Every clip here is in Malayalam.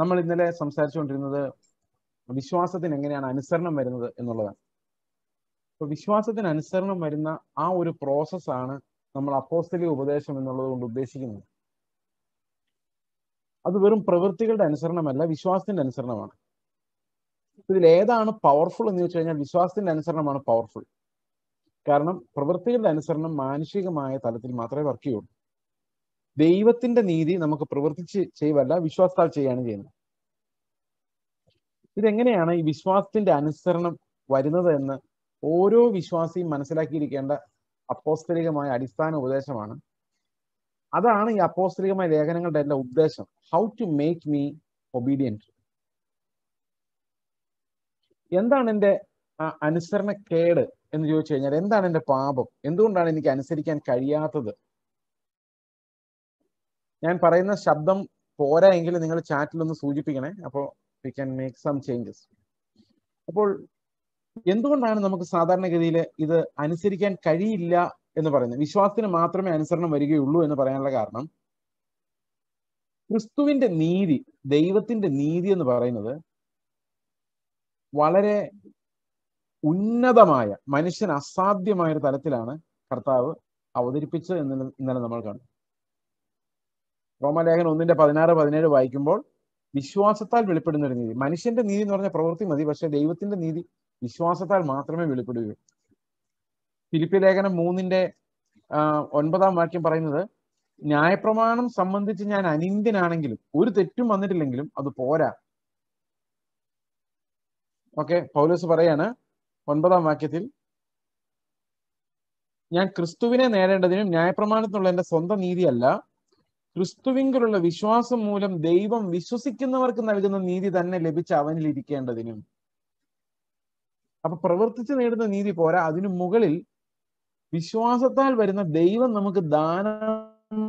നമ്മൾ ഇന്നലെ സംസാരിച്ചുകൊണ്ടിരുന്നത് വിശ്വാസത്തിന് എങ്ങനെയാണ് അനുസരണം വരുന്നത് എന്നുള്ളതാണ് അപ്പൊ വിശ്വാസത്തിന് അനുസരണം വരുന്ന ആ ഒരു പ്രോസസ്സാണ് നമ്മൾ അപ്പോസ്തലിക ഉപദേശം എന്നുള്ളത് കൊണ്ട് ഉദ്ദേശിക്കുന്നത് അത് വെറും പ്രവൃത്തികളുടെ അനുസരണമല്ല വിശ്വാസത്തിന്റെ അനുസരണമാണ് ഇതിൽ ഏതാണ് പവർഫുൾ എന്ന് ചോദിച്ചു കഴിഞ്ഞാൽ വിശ്വാസത്തിന്റെ അനുസരണമാണ് പവർഫുൾ കാരണം പ്രവൃത്തികളുടെ അനുസരണം മാനുഷികമായ തലത്തിൽ മാത്രമേ വർക്ക് ചെയ്യുള്ളൂ ദൈവത്തിന്റെ നീതി നമുക്ക് പ്രവർത്തിച്ച് ചെയ്യുവല്ല വിശ്വാസത്താൽ ചെയ്യാണ് ചെയ്യുന്നത് ഇതെങ്ങനെയാണ് ഈ വിശ്വാസത്തിന്റെ അനുസരണം വരുന്നത് എന്ന് ഓരോ വിശ്വാസിയും മനസ്സിലാക്കിയിരിക്കേണ്ട അപ്പോസ്തലികമായ അടിസ്ഥാന ഉപദേശമാണ് അതാണ് ഈ അപ്പോസ്തലികമായ ലേഖനങ്ങളുടെ എല്ലാ ഉദ്ദേശം how to make me obedient എന്താണ് എൻ്റെ കേട് എന്ന് ചോദിച്ചു കഴിഞ്ഞാൽ എന്താണ് എൻ്റെ പാപം എന്തുകൊണ്ടാണ് എനിക്ക് അനുസരിക്കാൻ കഴിയാത്തത് ഞാൻ പറയുന്ന ശബ്ദം പോരാ എങ്കിൽ നിങ്ങൾ ചാറ്റിലൊന്ന് സൂചിപ്പിക്കണേ അപ്പോൾ we can make some changes അപ്പോൾ എന്തുകൊണ്ടാണ് നമുക്ക് സാധാരണഗതിയിൽ ഇത് അനുസരിക്കാൻ കഴിയില്ല എന്ന് പറയുന്നത് വിശ്വാസത്തിന് മാത്രമേ അനുസരണം വരികയുള്ളൂ എന്ന് പറയാനുള്ള കാരണം ക്രിസ്തുവിന്റെ നീതി ദൈവത്തിന്റെ നീതി എന്ന് പറയുന്നത് വളരെ ഉന്നതമായ മനുഷ്യൻ അസാധ്യമായ ഒരു തലത്തിലാണ് കർത്താവ് അവതരിപ്പിച്ചത് എന്ന് ഇന്നലെ നമ്മൾ കണ്ടു റോമലേഖൻ ഒന്നിന്റെ പതിനാറ് പതിനേഴ് വായിക്കുമ്പോൾ വിശ്വാസത്താൽ വെളിപ്പെടുന്ന ഒരു നീതി മനുഷ്യന്റെ നീതി എന്ന് പറഞ്ഞ പ്രവൃത്തി മതി പക്ഷെ ദൈവത്തിന്റെ നീതി വിശ്വാസത്താൽ മാത്രമേ വെളിപ്പെടുകയുള്ളൂ ഫിലിപ്പി ലേഖനം മൂന്നിന്റെ ഒൻപതാം വാക്യം പറയുന്നത് ന്യായപ്രമാണം സംബന്ധിച്ച് ഞാൻ അനിന്ദ്യനാണെങ്കിലും ഒരു തെറ്റും വന്നിട്ടില്ലെങ്കിലും അത് പോരാ ഓക്കെ പൗലോസ് പറയാണ് ഒൻപതാം വാക്യത്തിൽ ഞാൻ ക്രിസ്തുവിനെ നേടേണ്ടതിനും ന്യായപ്രമാണത്തിനുള്ള എന്റെ സ്വന്തം നീതിയല്ല ക്രിസ്തുവിങ്കിലുള്ള വിശ്വാസം മൂലം ദൈവം വിശ്വസിക്കുന്നവർക്ക് നൽകുന്ന നീതി തന്നെ ലഭിച്ച അവനിൽ ഇരിക്കേണ്ടതിനും അപ്പൊ പ്രവർത്തിച്ച് നേടുന്ന നീതി പോരാ അതിനു മുകളിൽ വിശ്വാസത്താൽ വരുന്ന ദൈവം നമുക്ക് ദാനം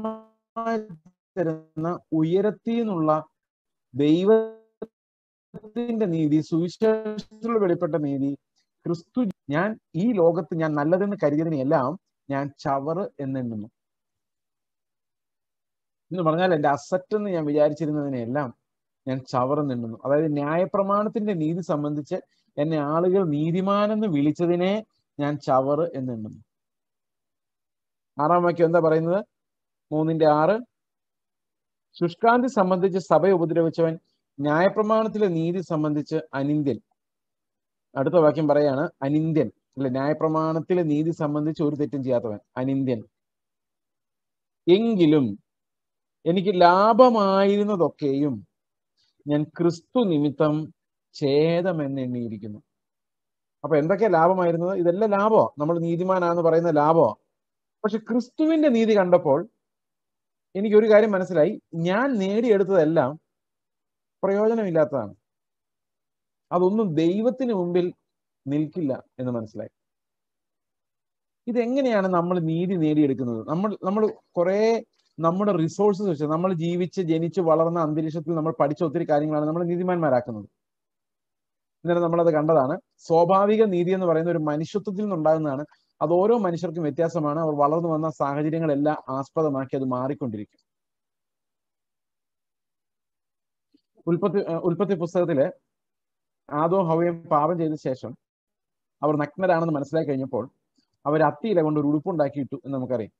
തരുന്ന ഉയരത്തിൽ നിന്നുള്ള ദൈവത്തിന്റെ നീതി സുവിശേഷത്തിലൂടെ വെളിപ്പെട്ട നീതി ക്രിസ്തു ഞാൻ ഈ ലോകത്ത് ഞാൻ നല്ലതെന്ന് കരുതിയതിനെല്ലാം ഞാൻ ചവറ് എന്നെണ്ണുന്നു എന്ന് പറഞ്ഞാൽ എൻ്റെ അസറ്റ് എന്ന് ഞാൻ വിചാരിച്ചിരുന്നതിനെല്ലാം ഞാൻ ചവർന്നിടുന്നു അതായത് ന്യായപ്രമാണത്തിന്റെ നീതി സംബന്ധിച്ച് എന്നെ ആളുകൾ നീതിമാനെന്ന് വിളിച്ചതിനെ ഞാൻ ചവറ് എന്നുണ്ടെന്നു ആറാം വാക്യം എന്താ പറയുന്നത് മൂന്നിന്റെ ആറ് ശുഷ്കാന്തി സംബന്ധിച്ച് സഭയെ ഉപദ്രവിച്ചവൻ ന്യായപ്രമാണത്തിലെ നീതി സംബന്ധിച്ച് അനിന്ത്യൻ അടുത്ത വാക്യം പറയാണ് അനിന്ത്യൻ അല്ലെ ന്യായപ്രമാണത്തിലെ നീതി സംബന്ധിച്ച് ഒരു തെറ്റും ചെയ്യാത്തവൻ അനിന്ത്യൻ എങ്കിലും എനിക്ക് ലാഭമായിരുന്നതൊക്കെയും ഞാൻ ക്രിസ്തു നിമിത്തം ഛേദമെന്ന് എണ്ണിയിരിക്കുന്നു അപ്പൊ എന്തൊക്കെയാ ലാഭമായിരുന്നത് ഇതെല്ലാം ലാഭോ നമ്മൾ നീതിമാനാന്ന് പറയുന്ന ലാഭോ പക്ഷെ ക്രിസ്തുവിന്റെ നീതി കണ്ടപ്പോൾ എനിക്ക് ഒരു കാര്യം മനസ്സിലായി ഞാൻ നേടിയെടുത്തതെല്ലാം പ്രയോജനമില്ലാത്തതാണ് അതൊന്നും ദൈവത്തിന് മുമ്പിൽ നിൽക്കില്ല എന്ന് മനസ്സിലായി ഇതെങ്ങനെയാണ് നമ്മൾ നീതി നേടിയെടുക്കുന്നത് നമ്മൾ നമ്മൾ കുറേ നമ്മുടെ റിസോഴ്സസ് വെച്ച് നമ്മൾ ജീവിച്ച് ജനിച്ച് വളർന്ന അന്തരീക്ഷത്തിൽ നമ്മൾ പഠിച്ച ഒത്തിരി കാര്യങ്ങളാണ് നമ്മൾ നീതിമാന്മാരാക്കുന്നത് ഇന്നലെ നമ്മളത് കണ്ടതാണ് സ്വാഭാവിക നീതി എന്ന് പറയുന്ന ഒരു മനുഷ്യത്വത്തിൽ നിന്നുണ്ടാകുന്നതാണ് അത് ഓരോ മനുഷ്യർക്കും വ്യത്യാസമാണ് അവർ വളർന്നു വന്ന സാഹചര്യങ്ങളെല്ലാം ആസ്പദമാക്കി അത് മാറിക്കൊണ്ടിരിക്കും ഉൽപ്പത്തി ഉൽപ്പത്തി പുസ്തകത്തിലെ ആദോ ഹവയം പാപം ചെയ്ത ശേഷം അവർ നഗ്നരാണെന്ന് മനസ്സിലാക്കി കഴിഞ്ഞപ്പോൾ അവർ അത്തിയില കൊണ്ട് ഒരു ഉടുപ്പുണ്ടാക്കിയിട്ടു ഇട്ടു എന്ന് നമുക്കറിയാം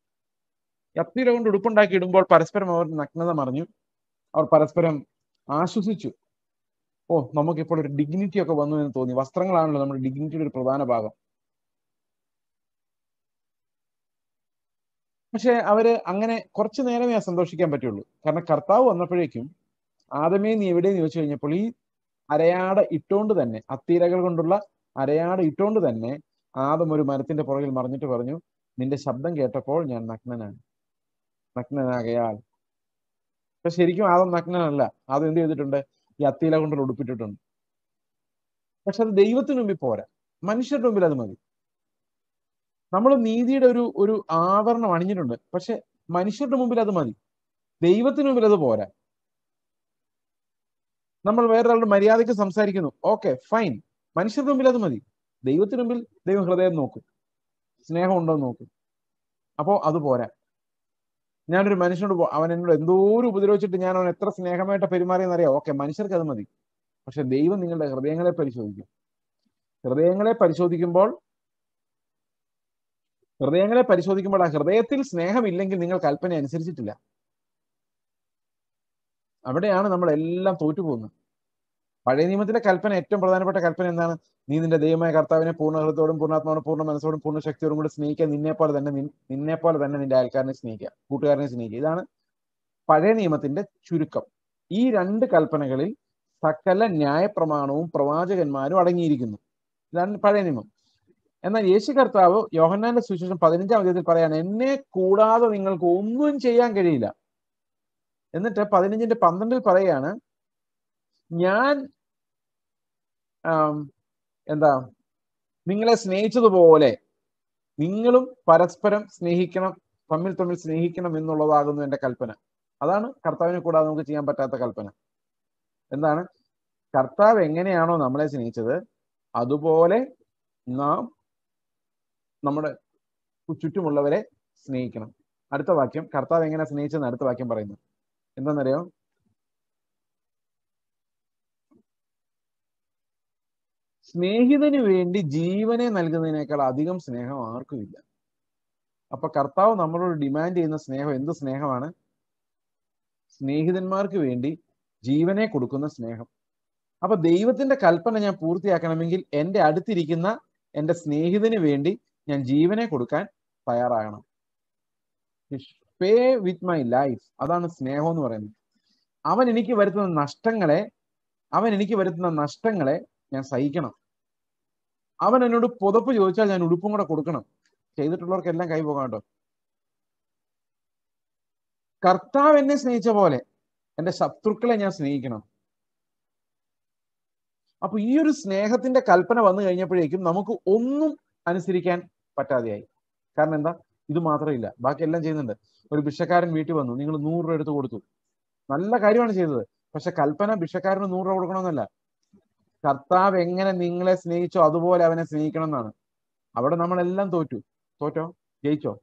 യത്തിര കൊണ്ട് ഉടുപ്പുണ്ടാക്കി ഇടുമ്പോൾ പരസ്പരം അവർ നഗ്നത മറിഞ്ഞു അവർ പരസ്പരം ആശ്വസിച്ചു ഓ നമുക്കിപ്പോൾ ഒരു ഡിഗ്നിറ്റി ഒക്കെ വന്നു എന്ന് തോന്നി വസ്ത്രങ്ങളാണല്ലോ നമ്മുടെ ഡിഗ്നിറ്റിയുടെ ഒരു പ്രധാന ഭാഗം പക്ഷെ അവര് അങ്ങനെ കുറച്ചു നേരമേ സന്തോഷിക്കാൻ പറ്റുള്ളൂ കാരണം കർത്താവ് വന്നപ്പോഴേക്കും ആദമേ നീ എവിടെയെന്ന് ചോദിച്ചു കഴിഞ്ഞപ്പോൾ ഈ അരയാട ഇട്ടോണ്ട് തന്നെ അത്തീരകൾ കൊണ്ടുള്ള അരയാട ഇട്ടോണ്ട് തന്നെ ആദം ഒരു മരത്തിന്റെ പുറകിൽ മറിഞ്ഞിട്ട് പറഞ്ഞു നിന്റെ ശബ്ദം കേട്ടപ്പോൾ ഞാൻ നഗ്നനാണ് നഗ്നനാകയാൽ പക്ഷെ ശരിക്കും ആദം നഗ്നനല്ല ആദം എന്ത് ചെയ്തിട്ടുണ്ട് ഈ അത്തിയില കൊണ്ട് ഉടുപ്പിട്ടിട്ടുണ്ട് പക്ഷെ അത് ദൈവത്തിന് മുമ്പിൽ പോരാ മനുഷ്യരുടെ മുമ്പിൽ അത് മതി നമ്മൾ നീതിയുടെ ഒരു ഒരു ആവരണം അണിഞ്ഞിട്ടുണ്ട് പക്ഷെ മനുഷ്യരുടെ മുമ്പിൽ അത് മതി ദൈവത്തിന് മുമ്പിൽ അത് പോരാ നമ്മൾ വേറൊരാളുടെ മര്യാദയ്ക്ക് സംസാരിക്കുന്നു ഓക്കെ ഫൈൻ മനുഷ്യരുടെ മുമ്പിൽ അത് മതി ദൈവത്തിന് മുമ്പിൽ ദൈവം ഹൃദയം നോക്കും സ്നേഹം ഉണ്ടോ നോക്കും അപ്പോ അത് പോരാ ഞാനൊരു മനുഷ്യനോട് അവൻ എന്നോട് ഒരു ഉപദ്രവിച്ചിട്ട് ഞാൻ അവൻ എത്ര സ്നേഹമായിട്ട് അറിയാം ഓക്കെ മനുഷ്യർക്ക് അത് മതി പക്ഷെ ദൈവം നിങ്ങളുടെ ഹൃദയങ്ങളെ പരിശോധിക്കും ഹൃദയങ്ങളെ പരിശോധിക്കുമ്പോൾ ഹൃദയങ്ങളെ പരിശോധിക്കുമ്പോൾ ആ ഹൃദയത്തിൽ സ്നേഹമില്ലെങ്കിൽ നിങ്ങൾ കൽപ്പന അനുസരിച്ചിട്ടില്ല അവിടെയാണ് നമ്മൾ എല്ലാം തോറ്റുപോകുന്നത് പഴയ നിയമത്തിന്റെ കൽപ്പന ഏറ്റവും പ്രധാനപ്പെട്ട കൽപ്പന എന്താണ് നീ നിന്റെ ദൈവമായ കർത്താവിനെ പൂർണ്ണ പൂർണ്ണാത്മാവോടും പൂർണ്ണ മനസ്സോടും പൂർണ്ണ ശക്തിയോടും കൂടെ സ്നേഹിക്കുക പോലെ തന്നെ നിന്നെപ്പോലെ തന്നെ നിന്റെ അയൽക്കാരനെ സ്നേഹിക്കുക കൂട്ടുകാരനെ സ്നേഹിക്കുക ഇതാണ് പഴയ നിയമത്തിന്റെ ചുരുക്കം ഈ രണ്ട് കൽപ്പനകളിൽ സകല ന്യായപ്രമാണവും പ്രവാചകന്മാരും അടങ്ങിയിരിക്കുന്നു ഇതാണ് പഴയ നിയമം എന്നാൽ യേശു കർത്താവ് യോഹന്നാന്റെ സുവിശേഷം പതിനഞ്ചാം അധ്യായത്തിൽ പറയാണ് എന്നെ കൂടാതെ നിങ്ങൾക്ക് ഒന്നും ചെയ്യാൻ കഴിയില്ല എന്നിട്ട് പതിനഞ്ചിന്റെ പന്ത്രണ്ടിൽ പറയാണ് ഞാൻ എന്താ നിങ്ങളെ സ്നേഹിച്ചതുപോലെ നിങ്ങളും പരസ്പരം സ്നേഹിക്കണം തമ്മിൽ തമ്മിൽ സ്നേഹിക്കണം എന്നുള്ളതാകുന്നു എൻ്റെ കൽപ്പന അതാണ് കർത്താവിനെ കൂടാതെ നമുക്ക് ചെയ്യാൻ പറ്റാത്ത കൽപ്പന എന്താണ് കർത്താവ് എങ്ങനെയാണോ നമ്മളെ സ്നേഹിച്ചത് അതുപോലെ നാം നമ്മുടെ ചുറ്റുമുള്ളവരെ സ്നേഹിക്കണം അടുത്ത വാക്യം കർത്താവ് എങ്ങനെ സ്നേഹിച്ചെന്ന് അടുത്ത വാക്യം പറയുന്നു എന്താണെന്നറിയോ സ്നേഹിതന് വേണ്ടി ജീവനെ നൽകുന്നതിനേക്കാൾ അധികം സ്നേഹം ആർക്കുമില്ല അപ്പൊ കർത്താവ് നമ്മളോട് ഡിമാൻഡ് ചെയ്യുന്ന സ്നേഹം എന്ത് സ്നേഹമാണ് സ്നേഹിതന്മാർക്ക് വേണ്ടി ജീവനെ കൊടുക്കുന്ന സ്നേഹം അപ്പൊ ദൈവത്തിന്റെ കൽപ്പന ഞാൻ പൂർത്തിയാക്കണമെങ്കിൽ എൻ്റെ അടുത്തിരിക്കുന്ന എൻ്റെ സ്നേഹിതന് വേണ്ടി ഞാൻ ജീവനെ കൊടുക്കാൻ തയ്യാറാകണം പേ വിത്ത് മൈ ലൈഫ് അതാണ് സ്നേഹം എന്ന് പറയുന്നത് അവൻ എനിക്ക് വരുത്തുന്ന നഷ്ടങ്ങളെ അവൻ എനിക്ക് വരുത്തുന്ന നഷ്ടങ്ങളെ ഞാൻ സഹിക്കണം അവൻ എന്നോട് പുതപ്പ് ചോദിച്ചാൽ ഞാൻ ഉടുപ്പും കൂടെ കൊടുക്കണം ചെയ്തിട്ടുള്ളവർക്കെല്ലാം കൈ പോകാം കേട്ടോ കർത്താവ് എന്നെ സ്നേഹിച്ച പോലെ എന്റെ ശത്രുക്കളെ ഞാൻ സ്നേഹിക്കണം അപ്പൊ ഈ ഒരു സ്നേഹത്തിന്റെ കൽപ്പന വന്നു കഴിഞ്ഞപ്പോഴേക്കും നമുക്ക് ഒന്നും അനുസരിക്കാൻ പറ്റാതെയായി കാരണം എന്താ ഇത് മാത്രമില്ല ബാക്കി എല്ലാം ചെയ്യുന്നുണ്ട് ഒരു ഭിഷക്കാരൻ വീട്ടിൽ വന്നു നിങ്ങൾ നൂറ് രൂപ എടുത്ത് കൊടുത്തു നല്ല കാര്യമാണ് ചെയ്തത് പക്ഷെ കൽപ്പന ഭിഷക്കാരന് നൂറ് രൂപ കൊടുക്കണമെന്നല്ല കർത്താവ് എങ്ങനെ നിങ്ങളെ സ്നേഹിച്ചോ അതുപോലെ അവനെ സ്നേഹിക്കണം എന്നാണ് അവിടെ നമ്മളെല്ലാം തോറ്റു തോറ്റോ ജയിച്ചോ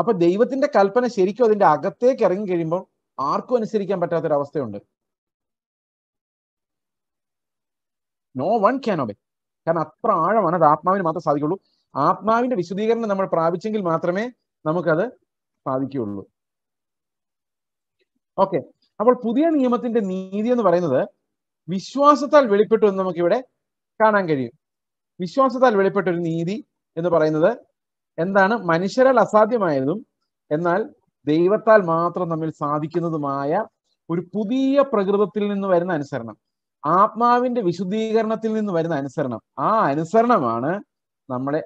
അപ്പൊ ദൈവത്തിന്റെ കൽപ്പന ശരിക്കും അതിന്റെ അകത്തേക്ക് ഇറങ്ങി കഴിയുമ്പോൾ ആർക്കും അനുസരിക്കാൻ പറ്റാത്തൊരവസ്ഥയുണ്ട് നോ വൺ ക്യാൻ ഒബേ കാരണം അത്ര ആഴമാണ് അത് ആത്മാവിന് മാത്രം സാധിക്കുള്ളൂ ആത്മാവിന്റെ വിശദീകരണം നമ്മൾ പ്രാപിച്ചെങ്കിൽ മാത്രമേ നമുക്കത് സാധിക്കുകയുള്ളൂ ഓക്കെ അപ്പോൾ പുതിയ നിയമത്തിന്റെ നീതി എന്ന് പറയുന്നത് വിശ്വാസത്താൽ വെളിപ്പെട്ടു എന്ന് നമുക്കിവിടെ കാണാൻ കഴിയും വിശ്വാസത്താൽ വെളിപ്പെട്ട ഒരു നീതി എന്ന് പറയുന്നത് എന്താണ് മനുഷ്യരാൽ അസാധ്യമായതും എന്നാൽ ദൈവത്താൽ മാത്രം നമ്മിൽ സാധിക്കുന്നതുമായ ഒരു പുതിയ പ്രകൃതത്തിൽ നിന്ന് വരുന്ന അനുസരണം ആത്മാവിന്റെ വിശുദ്ധീകരണത്തിൽ നിന്ന് വരുന്ന അനുസരണം ആ അനുസരണമാണ് നമ്മളെ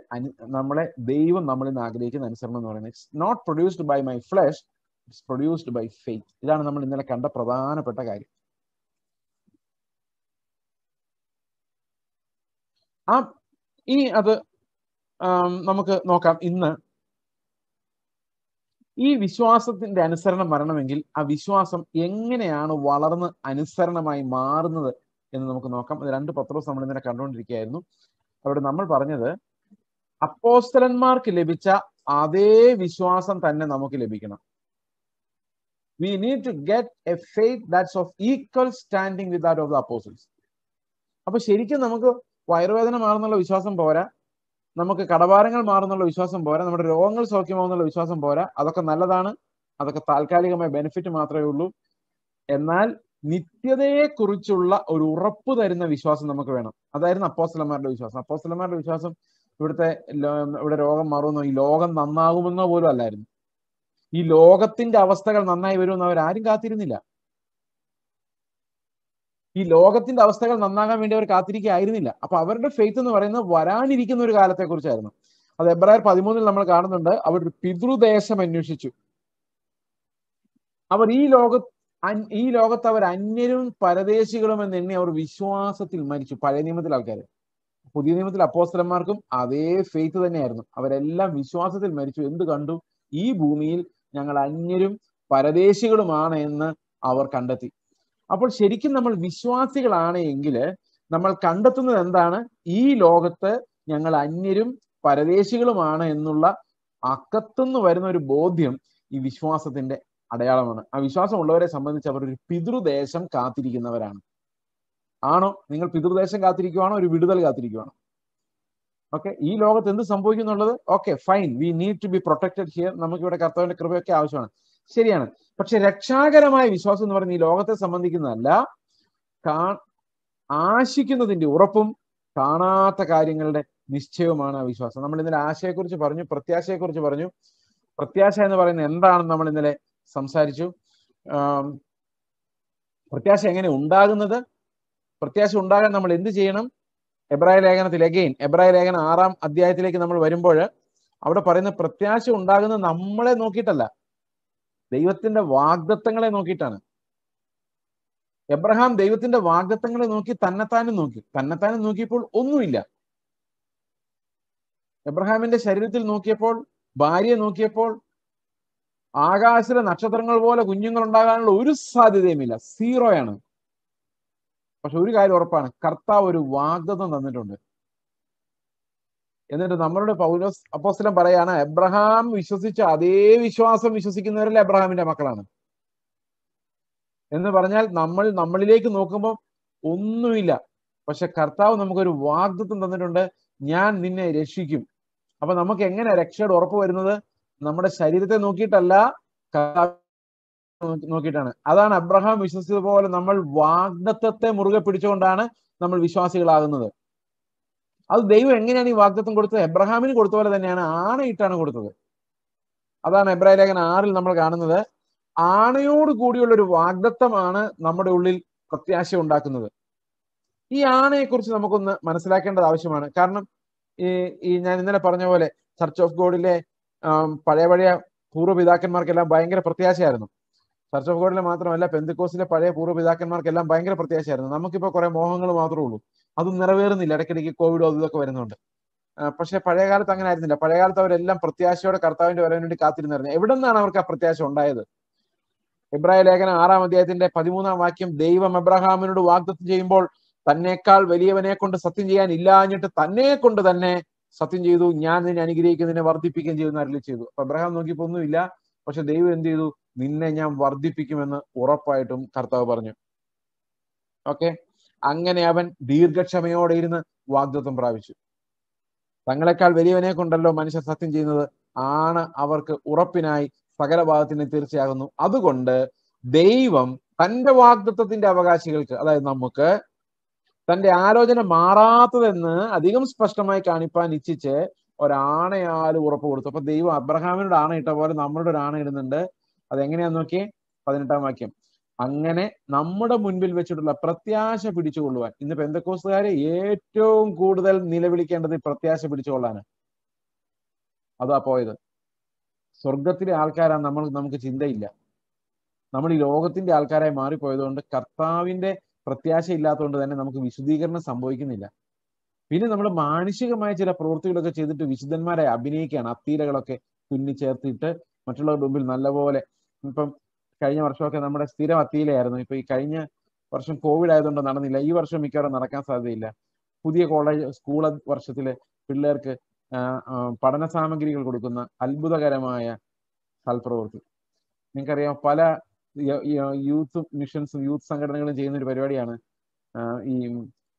നമ്മളെ ദൈവം നമ്മളിൽ നിന്ന് ആഗ്രഹിക്കുന്ന അനുസരണം എന്ന് പറയുന്നത് it's not produced by my flesh it's produced by faith ഇതാണ് നമ്മൾ ഇന്നലെ കണ്ട പ്രധാനപ്പെട്ട കാര്യം ആ ഇനി അത് നമുക്ക് നോക്കാം ഇന്ന് ഈ വിശ്വാസത്തിന്റെ അനുസരണം വരണമെങ്കിൽ ആ വിശ്വാസം എങ്ങനെയാണ് വളർന്ന് അനുസരണമായി മാറുന്നത് എന്ന് നമുക്ക് നോക്കാം അത് രണ്ട് പത്രോസ് നമ്മൾ ഇന്നലെ കണ്ടുകൊണ്ടിരിക്കുകയായിരുന്നു അവിടെ നമ്മൾ പറഞ്ഞത് അപ്പോസ്തലന്മാർക്ക് ലഭിച്ച അതേ വിശ്വാസം തന്നെ നമുക്ക് ലഭിക്കണം we need to get a faith that's of equal standing with that of the apostles അപ്പൊ ശരിക്കും നമുക്ക് വയറുവേദന മാറുന്നുള്ള വിശ്വാസം പോരാ നമുക്ക് കടഭാരങ്ങൾ മാറുന്നുള്ള വിശ്വാസം പോരാ നമ്മുടെ രോഗങ്ങൾ സൗഖ്യമാവുന്നുള്ള വിശ്വാസം പോരാ അതൊക്കെ നല്ലതാണ് അതൊക്കെ താൽക്കാലികമായ ബെനിഫിറ്റ് മാത്രമേ ഉള്ളൂ എന്നാൽ നിത്യതയെക്കുറിച്ചുള്ള ഒരു ഉറപ്പ് തരുന്ന വിശ്വാസം നമുക്ക് വേണം അതായിരുന്നു അപ്പോസ്തലന്മാരുടെ വിശ്വാസം അപ്പോസ്തലന്മാരുടെ വിശ്വാസം ഇവിടുത്തെ ഇവിടെ രോഗം മാറുമെന്നോ ഈ ലോകം നന്നാകുമെന്നോ പോലും അല്ലായിരുന്നു ഈ ലോകത്തിന്റെ അവസ്ഥകൾ നന്നായി വരുമെന്ന് അവരാരും കാത്തിരുന്നില്ല ഈ ലോകത്തിന്റെ അവസ്ഥകൾ നന്നാകാൻ വേണ്ടി അവർ കാത്തിരിക്കുകയായിരുന്നില്ല അപ്പൊ അവരുടെ ഫെയ്ത്ത് എന്ന് പറയുന്നത് വരാനിരിക്കുന്ന ഒരു കാലത്തെ കുറിച്ചായിരുന്നു അത് എബ്രായർ പതിമൂന്നിൽ നമ്മൾ കാണുന്നുണ്ട് അവർ പിതൃദേശം അന്വേഷിച്ചു അവർ ഈ ലോക ഈ ലോകത്ത് അവർ അന്യരും പരദേശികളും എന്ന് എണ്ണി അവർ വിശ്വാസത്തിൽ മരിച്ചു പഴയ നിയമത്തിലെ ആൾക്കാർ പുതിയ നിയമത്തിൽ അപ്പോസ്തലന്മാർക്കും അതേ ഫെയ്ത്ത് തന്നെയായിരുന്നു അവരെല്ലാം വിശ്വാസത്തിൽ മരിച്ചു എന്ത് കണ്ടു ഈ ഭൂമിയിൽ ഞങ്ങൾ അന്യരും പരദേശികളുമാണ് എന്ന് അവർ കണ്ടെത്തി അപ്പോൾ ശരിക്കും നമ്മൾ വിശ്വാസികളാണ് എങ്കിൽ നമ്മൾ കണ്ടെത്തുന്നത് എന്താണ് ഈ ലോകത്ത് ഞങ്ങൾ അന്യരും പരദേശികളുമാണ് എന്നുള്ള അക്കത്തുനിന്ന് വരുന്ന ഒരു ബോധ്യം ഈ വിശ്വാസത്തിന്റെ അടയാളമാണ് ആ വിശ്വാസമുള്ളവരെ സംബന്ധിച്ച് അവർ ഒരു പിതൃദേശം കാത്തിരിക്കുന്നവരാണ് ആണോ നിങ്ങൾ പിതൃദേശം കാത്തിരിക്കുവാണോ ഒരു വിടുതൽ കാത്തിരിക്കുവാണോ ഓക്കെ ഈ ലോകത്ത് എന്ത് സംഭവിക്കുന്നുള്ളത് okay fine we need to be protected here നമുക്ക് ഇവിടെ കർത്താവിന്റെ കൃപയൊക്കെ ആവശ്യമാണ് ശരിയാണ് പക്ഷെ രക്ഷാകരമായ വിശ്വാസം എന്ന് പറയുന്നത് ഈ ലോകത്തെ സംബന്ധിക്കുന്നതല്ല ആശിക്കുന്നതിന്റെ ഉറപ്പും കാണാത്ത കാര്യങ്ങളുടെ നിശ്ചയവുമാണ് ആ വിശ്വാസം നമ്മൾ ഇന്നലെ ആശയെക്കുറിച്ച് പറഞ്ഞു പ്രത്യാശയെക്കുറിച്ച് പറഞ്ഞു പ്രത്യാശ എന്ന് പറയുന്നത് എന്താണെന്ന് നമ്മൾ ഇന്നലെ സംസാരിച്ചു പ്രത്യാശ എങ്ങനെ ഉണ്ടാകുന്നത് പ്രത്യാശ ഉണ്ടാകാൻ നമ്മൾ എന്ത് ചെയ്യണം എബ്രായ ലേഖനത്തിൽ അഗെയിൻ എബ്രായ ലേഖനം ആറാം അധ്യായത്തിലേക്ക് നമ്മൾ വരുമ്പോൾ അവിടെ പറയുന്ന പ്രത്യാശ ഉണ്ടാകുന്ന നമ്മളെ നോക്കിയിട്ടല്ല ദൈവത്തിന്റെ വാഗ്ദത്തങ്ങളെ നോക്കിയിട്ടാണ് എബ്രഹാം ദൈവത്തിന്റെ വാഗ്ദത്തങ്ങളെ നോക്കി തന്നെത്താനും നോക്കി തന്നെത്താനും നോക്കിയപ്പോൾ ഒന്നുമില്ല എബ്രഹാമിന്റെ ശരീരത്തിൽ നോക്കിയപ്പോൾ ഭാര്യയെ നോക്കിയപ്പോൾ ആകാശിലെ നക്ഷത്രങ്ങൾ പോലെ കുഞ്ഞുങ്ങൾ ഉണ്ടാകാനുള്ള ഒരു സാധ്യതയുമില്ല സീറോയാണ് പക്ഷെ ഒരു കാര്യം ഉറപ്പാണ് കർത്താവ് ഒരു വാഗ്ദത്തം തന്നിട്ടുണ്ട് എന്നിട്ട് നമ്മളുടെ പൗലോസ് അപ്പോസ്ലം പറയാണ് എബ്രഹാം വിശ്വസിച്ച അതേ വിശ്വാസം വിശ്വസിക്കുന്നവരല്ല എബ്രഹാമിന്റെ മക്കളാണ് എന്ന് പറഞ്ഞാൽ നമ്മൾ നമ്മളിലേക്ക് നോക്കുമ്പോൾ ഒന്നുമില്ല പക്ഷെ കർത്താവ് നമുക്കൊരു വാഗ്ദത്വം തന്നിട്ടുണ്ട് ഞാൻ നിന്നെ രക്ഷിക്കും അപ്പൊ നമുക്ക് എങ്ങനെ രക്ഷയുടെ ഉറപ്പ് വരുന്നത് നമ്മുടെ ശരീരത്തെ നോക്കിയിട്ടല്ല കർത്താവ് നോക്കിയിട്ടാണ് അതാണ് അബ്രഹാം പോലെ നമ്മൾ വാഗ്ദത്തത്തെ മുറുകെ പിടിച്ചുകൊണ്ടാണ് നമ്മൾ വിശ്വാസികളാകുന്നത് അത് ദൈവം എങ്ങനെയാണ് ഈ വാഗ്ദത്തം കൊടുത്തത് എബ്രഹാമിന് കൊടുത്ത പോലെ തന്നെയാണ് ആണയിട്ടാണ് കൊടുത്തത് അതാണ് എബ്രാഹിം ലേഖൻ ആറിൽ നമ്മൾ കാണുന്നത് ആണയോട് കൂടിയുള്ള ഒരു വാഗ്ദത്തമാണ് നമ്മുടെ ഉള്ളിൽ പ്രത്യാശ ഉണ്ടാക്കുന്നത് ഈ ആണയെക്കുറിച്ച് നമുക്കൊന്ന് മനസ്സിലാക്കേണ്ടത് ആവശ്യമാണ് കാരണം ഈ ഞാൻ ഇന്നലെ പറഞ്ഞ പോലെ ചർച്ച് ഓഫ് ഗോഡിലെ പഴയ പഴയ പൂർവ്വപിതാക്കന്മാർക്കെല്ലാം ഭയങ്കര പ്രത്യാശയായിരുന്നു ചർച്ച് ഓഫ് ഗോഡിലെ മാത്രമല്ല പെന്തക്കോസിലെ പഴയ പൂർവ്വപിതാക്കന്മാർക്കെല്ലാം ഭയങ്കര പ്രത്യാശയായിരുന്നു നമുക്കിപ്പോൾ കുറെ മോഹങ്ങൾ മാത്രമേ ഉള്ളൂ അതും നിറവേറുന്നില്ല ഇടയ്ക്കിടയ്ക്ക് കോവിഡോ ഇതൊക്കെ വരുന്നുണ്ട് പക്ഷെ പഴയകാലത്ത് അങ്ങനെ ആയിരുന്നില്ല പഴയകാലത്ത് അവരെല്ലാം പ്രത്യാശയോടെ കർത്താവിന്റെ വരാൻ വേണ്ടി കാത്തിരുന്നായിരുന്നു എവിടെ നിന്നാണ് അവർക്ക് ആ പ്രത്യാശ ഉണ്ടായത് ഇബ്രാഹിം ലേഖനം ആറാം അധ്യായത്തിന്റെ പതിമൂന്നാം വാക്യം ദൈവം എബ്രഹാമിനോട് വാഗ്ദത്തം ചെയ്യുമ്പോൾ തന്നെക്കാൾ വലിയവനെ കൊണ്ട് സത്യം ചെയ്യാൻ ഇല്ലാഞ്ഞിട്ട് തന്നെ കൊണ്ട് തന്നെ സത്യം ചെയ്തു ഞാൻ നിന്നെ അനുഗ്രഹിക്കുന്നതിനെ വർദ്ധിപ്പിക്കുകയും ചെയ്തു അരളി ചെയ്തു അപ്പൊ അബ്രഹാം നോക്കിയപ്പോ ഒന്നുമില്ല പക്ഷെ ദൈവം എന്ത് ചെയ്തു നിന്നെ ഞാൻ വർദ്ധിപ്പിക്കുമെന്ന് ഉറപ്പായിട്ടും കർത്താവ് പറഞ്ഞു ഓക്കെ അങ്ങനെ അവൻ ദീർഘക്ഷമയോടെ ഇരുന്ന് വാഗ്ദത്വം പ്രാപിച്ചു തങ്ങളെക്കാൾ വലിയവനെ കൊണ്ടല്ലോ മനുഷ്യർ സത്യം ചെയ്യുന്നത് ആണ് അവർക്ക് ഉറപ്പിനായി സകല ഭാഗത്തിന് തീർച്ചയാകുന്നു അതുകൊണ്ട് ദൈവം തന്റെ വാഗ്ദത്വത്തിന്റെ അവകാശികൾക്ക് അതായത് നമുക്ക് തന്റെ ആലോചന മാറാത്തതെന്ന് അധികം സ്പഷ്ടമായി കാണിപ്പാൻ ഇച്ഛിച്ച് ഒരാണയാലും ഉറപ്പ് കൊടുത്തു അപ്പൊ ദൈവം അബ്രഹാമിനോട് ആണയിട്ട പോലെ നമ്മളോട് ഒരു ആണയിടുന്നുണ്ട് അതെങ്ങനെയാന്ന് നോക്കിയേ പതിനെട്ടാം വാക്യം അങ്ങനെ നമ്മുടെ മുൻപിൽ വെച്ചിട്ടുള്ള പ്രത്യാശ പിടിച്ചുകൊള്ളുവാൻ ഇന്ന് പെന്തക്കോസുകാരെ ഏറ്റവും കൂടുതൽ നിലവിളിക്കേണ്ടത് പ്രത്യാശ പിടിച്ചുകൊള്ളാന് അതാ പോയത് സ്വർഗത്തിലെ ആൾക്കാരാണ് നമ്മൾ നമുക്ക് ചിന്തയില്ല നമ്മൾ ഈ ലോകത്തിന്റെ ആൾക്കാരായി മാറിപ്പോയതുകൊണ്ട് കർത്താവിന്റെ പ്രത്യാശ ഇല്ലാത്തതുകൊണ്ട് തന്നെ നമുക്ക് വിശുദ്ധീകരണം സംഭവിക്കുന്നില്ല പിന്നെ നമ്മൾ മാനുഷികമായ ചില പ്രവൃത്തികളൊക്കെ ചെയ്തിട്ട് വിശുദ്ധന്മാരെ അഭിനയിക്കുകയാണ് അത്തീരകളൊക്കെ തുന്നി ചേർത്തിട്ട് മറ്റുള്ളവരുടെ മുമ്പിൽ നല്ലപോലെ ഇപ്പം കഴിഞ്ഞ വർഷമൊക്കെ നമ്മുടെ സ്ഥിരം അത്തിയിലായിരുന്നു ഇപ്പൊ ഈ കഴിഞ്ഞ വർഷം കോവിഡ് ആയതുകൊണ്ട് നടന്നില്ല ഈ വർഷം മിക്കവാറും നടക്കാൻ സാധ്യതയില്ല പുതിയ കോളേജ് സ്കൂൾ വർഷത്തിൽ പിള്ളേർക്ക് പഠന സാമഗ്രികൾ കൊടുക്കുന്ന അത്ഭുതകരമായ സൽപ്രവൃത്തി നിങ്ങൾക്കറിയാം പല യൂത്ത് മിഷൻസും യൂത്ത് സംഘടനകളും ചെയ്യുന്ന ഒരു പരിപാടിയാണ് ഈ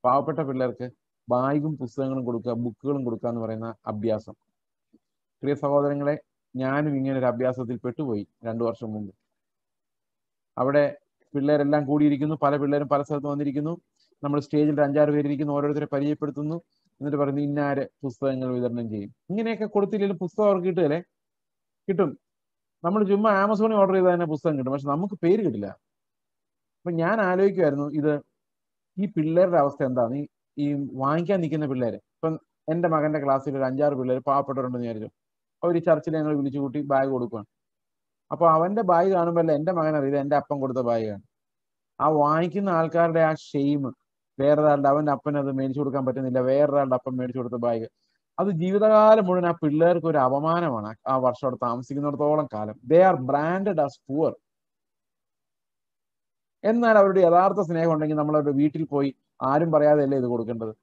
പാവപ്പെട്ട പിള്ളേർക്ക് ബാഗും പുസ്തകങ്ങളും കൊടുക്കുക ബുക്കുകളും കൊടുക്കുക എന്ന് പറയുന്ന അഭ്യാസം പ്രിയ സഹോദരങ്ങളെ ഞാനും ഇങ്ങനെ ഒരു അഭ്യാസത്തിൽ പെട്ടുപോയി രണ്ടു വർഷം മുമ്പ് അവിടെ പിള്ളേരെല്ലാം കൂടിയിരിക്കുന്നു പല പിള്ളേരും പല സ്ഥലത്ത് വന്നിരിക്കുന്നു നമ്മൾ സ്റ്റേജിൽ ഒരു അഞ്ചാറ് പേരിയിരിക്കുന്നു ഓരോരുത്തരെ പരിചയപ്പെടുത്തുന്നു എന്നിട്ട് പറയുന്നു ഇന്നാര് പുസ്തകങ്ങൾ വിതരണം ചെയ്യും ഇങ്ങനെയൊക്കെ കൊടുത്തില്ലെങ്കിലും പുസ്തകം അവർക്ക് കിട്ടുകയല്ലേ കിട്ടും നമ്മൾ ചുമ്മാ ആമസോണിൽ ഓർഡർ ചെയ്താൽ തന്നെ പുസ്തകം കിട്ടും പക്ഷെ നമുക്ക് പേര് കിട്ടില്ല അപ്പൊ ഞാൻ ആലോചിക്കുമായിരുന്നു ഇത് ഈ പിള്ളേരുടെ അവസ്ഥ എന്താണ് ഈ വാങ്ങിക്കാൻ നിൽക്കുന്ന പിള്ളേര് ഇപ്പം എന്റെ മകന്റെ ക്ലാസ്സിൽ ഒരു അഞ്ചാറ് പിള്ളേർ പാവപ്പെട്ടവരുണ്ടെന്ന് വിചാരിച്ചു ഒരു ചർച്ചിൽ ഞങ്ങൾ വിളിച്ചു കൂട്ടി ബാഗ് കൊടുക്കുകയാണ് അപ്പോൾ അവന്റെ ബാഗ് കാണുമ്പോൾ എൻ്റെ മകൻ അറിയില്ല എൻ്റെ അപ്പൻ കൊടുത്ത ബാഗാണ് ആ വാങ്ങിക്കുന്ന ആൾക്കാരുടെ ആ ഷെയിം വേറൊരാളുടെ അവൻ്റെ അപ്പൻ അത് മേടിച്ചു കൊടുക്കാൻ പറ്റുന്നില്ല വേറൊരാളുടെ അപ്പൻ മേടിച്ചു കൊടുത്ത ബാഗ് അത് ജീവിതകാലം മുഴുവൻ ആ പിള്ളേർക്ക് ഒരു അപമാനമാണ് ആ വർഷം അവിടെ താമസിക്കുന്നിടത്തോളം കാലം they are branded as poor എന്നാൽ അവരുടെ യഥാർത്ഥ സ്നേഹം ഉണ്ടെങ്കിൽ നമ്മൾ അവരുടെ വീട്ടിൽ പോയി ആരും പറയാതെയല്ലേ ഇത് കൊടുക്കേണ്ടത്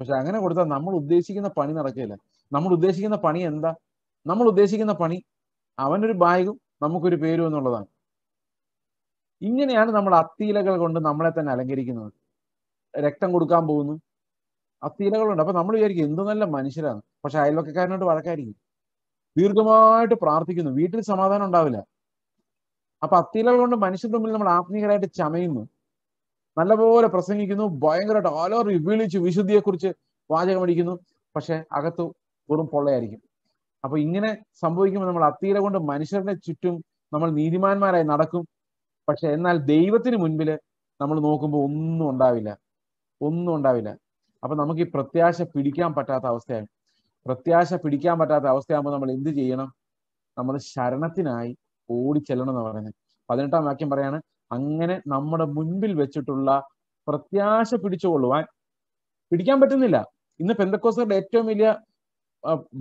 പക്ഷെ അങ്ങനെ കൊടുത്താൽ നമ്മൾ ഉദ്ദേശിക്കുന്ന പണി നടക്കില്ല നമ്മൾ ഉദ്ദേശിക്കുന്ന പണി എന്താ നമ്മൾ ഉദ്ദേശിക്കുന്ന പണി അവനൊരു ബാഗും നമുക്കൊരു പേരും എന്നുള്ളതാണ് ഇങ്ങനെയാണ് നമ്മൾ അത്തീലകൾ കൊണ്ട് നമ്മളെ തന്നെ അലങ്കരിക്കുന്നത് രക്തം കൊടുക്കാൻ പോകുന്നു അത്തീലകളുണ്ട് അപ്പൊ നമ്മൾ വിചാരിക്കും എന്ത് നല്ല മനുഷ്യരാണ് പക്ഷെ അയൽവക്കക്കാരനോട് വഴക്കായിരിക്കും ദീർഘമായിട്ട് പ്രാർത്ഥിക്കുന്നു വീട്ടിൽ സമാധാനം ഉണ്ടാവില്ല അപ്പൊ അത്തീലകൾ കൊണ്ട് മനുഷ്യർ തമ്മിൽ നമ്മൾ ആത്മീയരായിട്ട് ചമയുന്നു നല്ലപോലെ പ്രസംഗിക്കുന്നു ഭയങ്കരമായിട്ട് ആലോറി വിളിച്ച് വിശുദ്ധിയെക്കുറിച്ച് വാചകമടിക്കുന്നു പക്ഷെ അകത്തു വെറും പൊള്ളയായിരിക്കും അപ്പൊ ഇങ്ങനെ സംഭവിക്കുമ്പോൾ നമ്മൾ അത്തീര കൊണ്ട് മനുഷ്യരുടെ ചുറ്റും നമ്മൾ നീതിമാന്മാരായി നടക്കും പക്ഷെ എന്നാൽ ദൈവത്തിന് മുൻപില് നമ്മൾ നോക്കുമ്പോൾ ഒന്നും ഉണ്ടാവില്ല ഒന്നും ഉണ്ടാവില്ല അപ്പൊ നമുക്ക് ഈ പ്രത്യാശ പിടിക്കാൻ പറ്റാത്ത അവസ്ഥയാണ് പ്രത്യാശ പിടിക്കാൻ പറ്റാത്ത അവസ്ഥയാകുമ്പോൾ നമ്മൾ എന്ത് ചെയ്യണം നമ്മൾ ശരണത്തിനായി ഓടിച്ചെല്ലണം എന്ന് പറയുന്നത് പതിനെട്ടാം വാക്യം പറയാണ് അങ്ങനെ നമ്മുടെ മുൻപിൽ വെച്ചിട്ടുള്ള പ്രത്യാശ പിടിച്ചുകൊള്ളുവാൻ പിടിക്കാൻ പറ്റുന്നില്ല ഇന്ന് പെന്തക്കോസറുടെ ഏറ്റവും വലിയ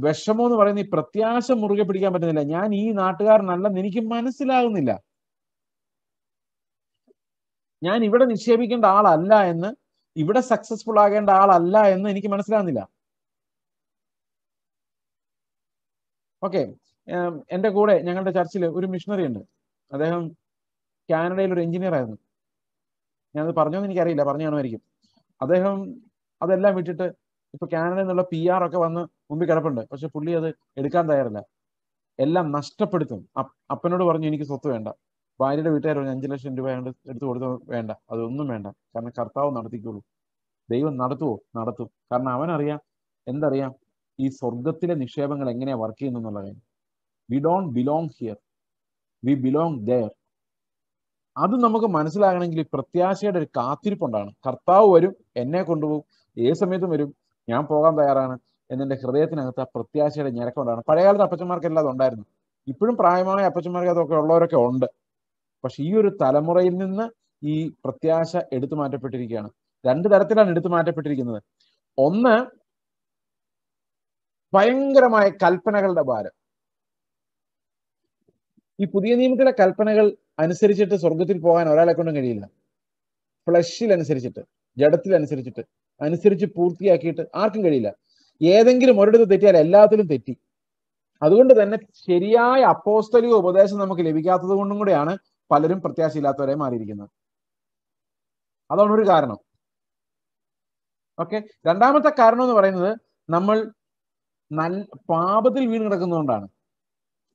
വിഷമം എന്ന് പറയുന്ന ഈ പ്രത്യാശ മുറുകെ പിടിക്കാൻ പറ്റുന്നില്ല ഞാൻ ഈ നാട്ടുകാരനല്ലെന്ന് എനിക്ക് മനസ്സിലാകുന്നില്ല ഞാൻ ഇവിടെ നിക്ഷേപിക്കേണ്ട ആളല്ല എന്ന് ഇവിടെ സക്സസ്ഫുൾ ആകേണ്ട ആളല്ല എന്ന് എനിക്ക് മനസ്സിലാകുന്നില്ല ഓക്കെ എന്റെ കൂടെ ഞങ്ങളുടെ ചർച്ചിൽ ഒരു മിഷണറി ഉണ്ട് അദ്ദേഹം കാനഡയിൽ ഒരു എഞ്ചിനീയർ ആയിരുന്നു ഞാനത് പറഞ്ഞോന്ന് എനിക്കറിയില്ല പറഞ്ഞു കാണുമായിരിക്കും അദ്ദേഹം അതെല്ലാം വിട്ടിട്ട് ഇപ്പൊ കാനഡയിൽ നിന്നുള്ള പി ആർ ഒക്കെ വന്ന് മുമ്പിൽ കിടപ്പുണ്ട് പക്ഷെ പുള്ളി അത് എടുക്കാൻ തയ്യാറില്ല എല്ലാം നഷ്ടപ്പെടുത്തും അപ്പനോട് പറഞ്ഞു എനിക്ക് സ്വത്ത് വേണ്ട ഭാര്യയുടെ വീട്ടുകാർ പറഞ്ഞു അഞ്ചു ലക്ഷം രൂപ എടുത്തു കൊടുത്ത വേണ്ട അതൊന്നും വേണ്ട കാരണം കർത്താവ് നടത്തിക്കുള്ളൂ ദൈവം നടത്തുവോ നടത്തും കാരണം അവനറിയാം എന്തറിയാം ഈ സ്വർഗത്തിലെ നിക്ഷേപങ്ങൾ എങ്ങനെയാ വർക്ക് ചെയ്യുന്നു എന്നുള്ള കാര്യം we don't belong here we belong there അത് നമുക്ക് മനസ്സിലാകണമെങ്കിൽ പ്രത്യാശയുടെ ഒരു കാത്തിരിപ്പുണ്ടാണ് കർത്താവ് വരും എന്നെ കൊണ്ടുപോകും ഏത് സമയത്തും വരും ഞാൻ പോകാൻ തയ്യാറാണ് എന്നെ ഹൃദയത്തിനകത്ത് ആ പ്രത്യാശയുടെ ഞരക്കമുണ്ടാണ് പഴയകാലത്ത് അപ്പച്ചന്മാർക്കെല്ലാം അതുണ്ടായിരുന്നു ഇപ്പോഴും പ്രായമായ അപ്പച്ചന്മാർക്ക് അതൊക്കെ ഉള്ളവരൊക്കെ ഉണ്ട് പക്ഷെ ഈ ഒരു തലമുറയിൽ നിന്ന് ഈ പ്രത്യാശ എടുത്തു മാറ്റപ്പെട്ടിരിക്കുകയാണ് രണ്ട് തരത്തിലാണ് എടുത്തു മാറ്റപ്പെട്ടിരിക്കുന്നത് ഒന്ന് ഭയങ്കരമായ കൽപ്പനകളുടെ ഭാരം ഈ പുതിയ നിയമത്തിലെ കൽപ്പനകൾ അനുസരിച്ചിട്ട് സ്വർഗത്തിൽ പോകാൻ ഒരാളെ കൊണ്ടും കഴിയില്ല ഫ്ലഷിൽ അനുസരിച്ചിട്ട് ജഡത്തിൽ അനുസരിച്ചിട്ട് അനുസരിച്ച് പൂർത്തിയാക്കിയിട്ട് ആർക്കും കഴിയില്ല ഏതെങ്കിലും ഒരിടത്ത് തെറ്റിയാൽ എല്ലാത്തിലും തെറ്റി അതുകൊണ്ട് തന്നെ ശരിയായ അപ്പോസ്തലിക ഉപദേശം നമുക്ക് ലഭിക്കാത്തത് കൊണ്ടും കൂടെയാണ് പലരും പ്രത്യാശയില്ലാത്തവരെ മാറിയിരിക്കുന്നത് അതാണ് ഒരു കാരണം ഓക്കെ രണ്ടാമത്തെ കാരണം എന്ന് പറയുന്നത് നമ്മൾ നല്ല പാപത്തിൽ വീണ് കിടക്കുന്നതുകൊണ്ടാണ്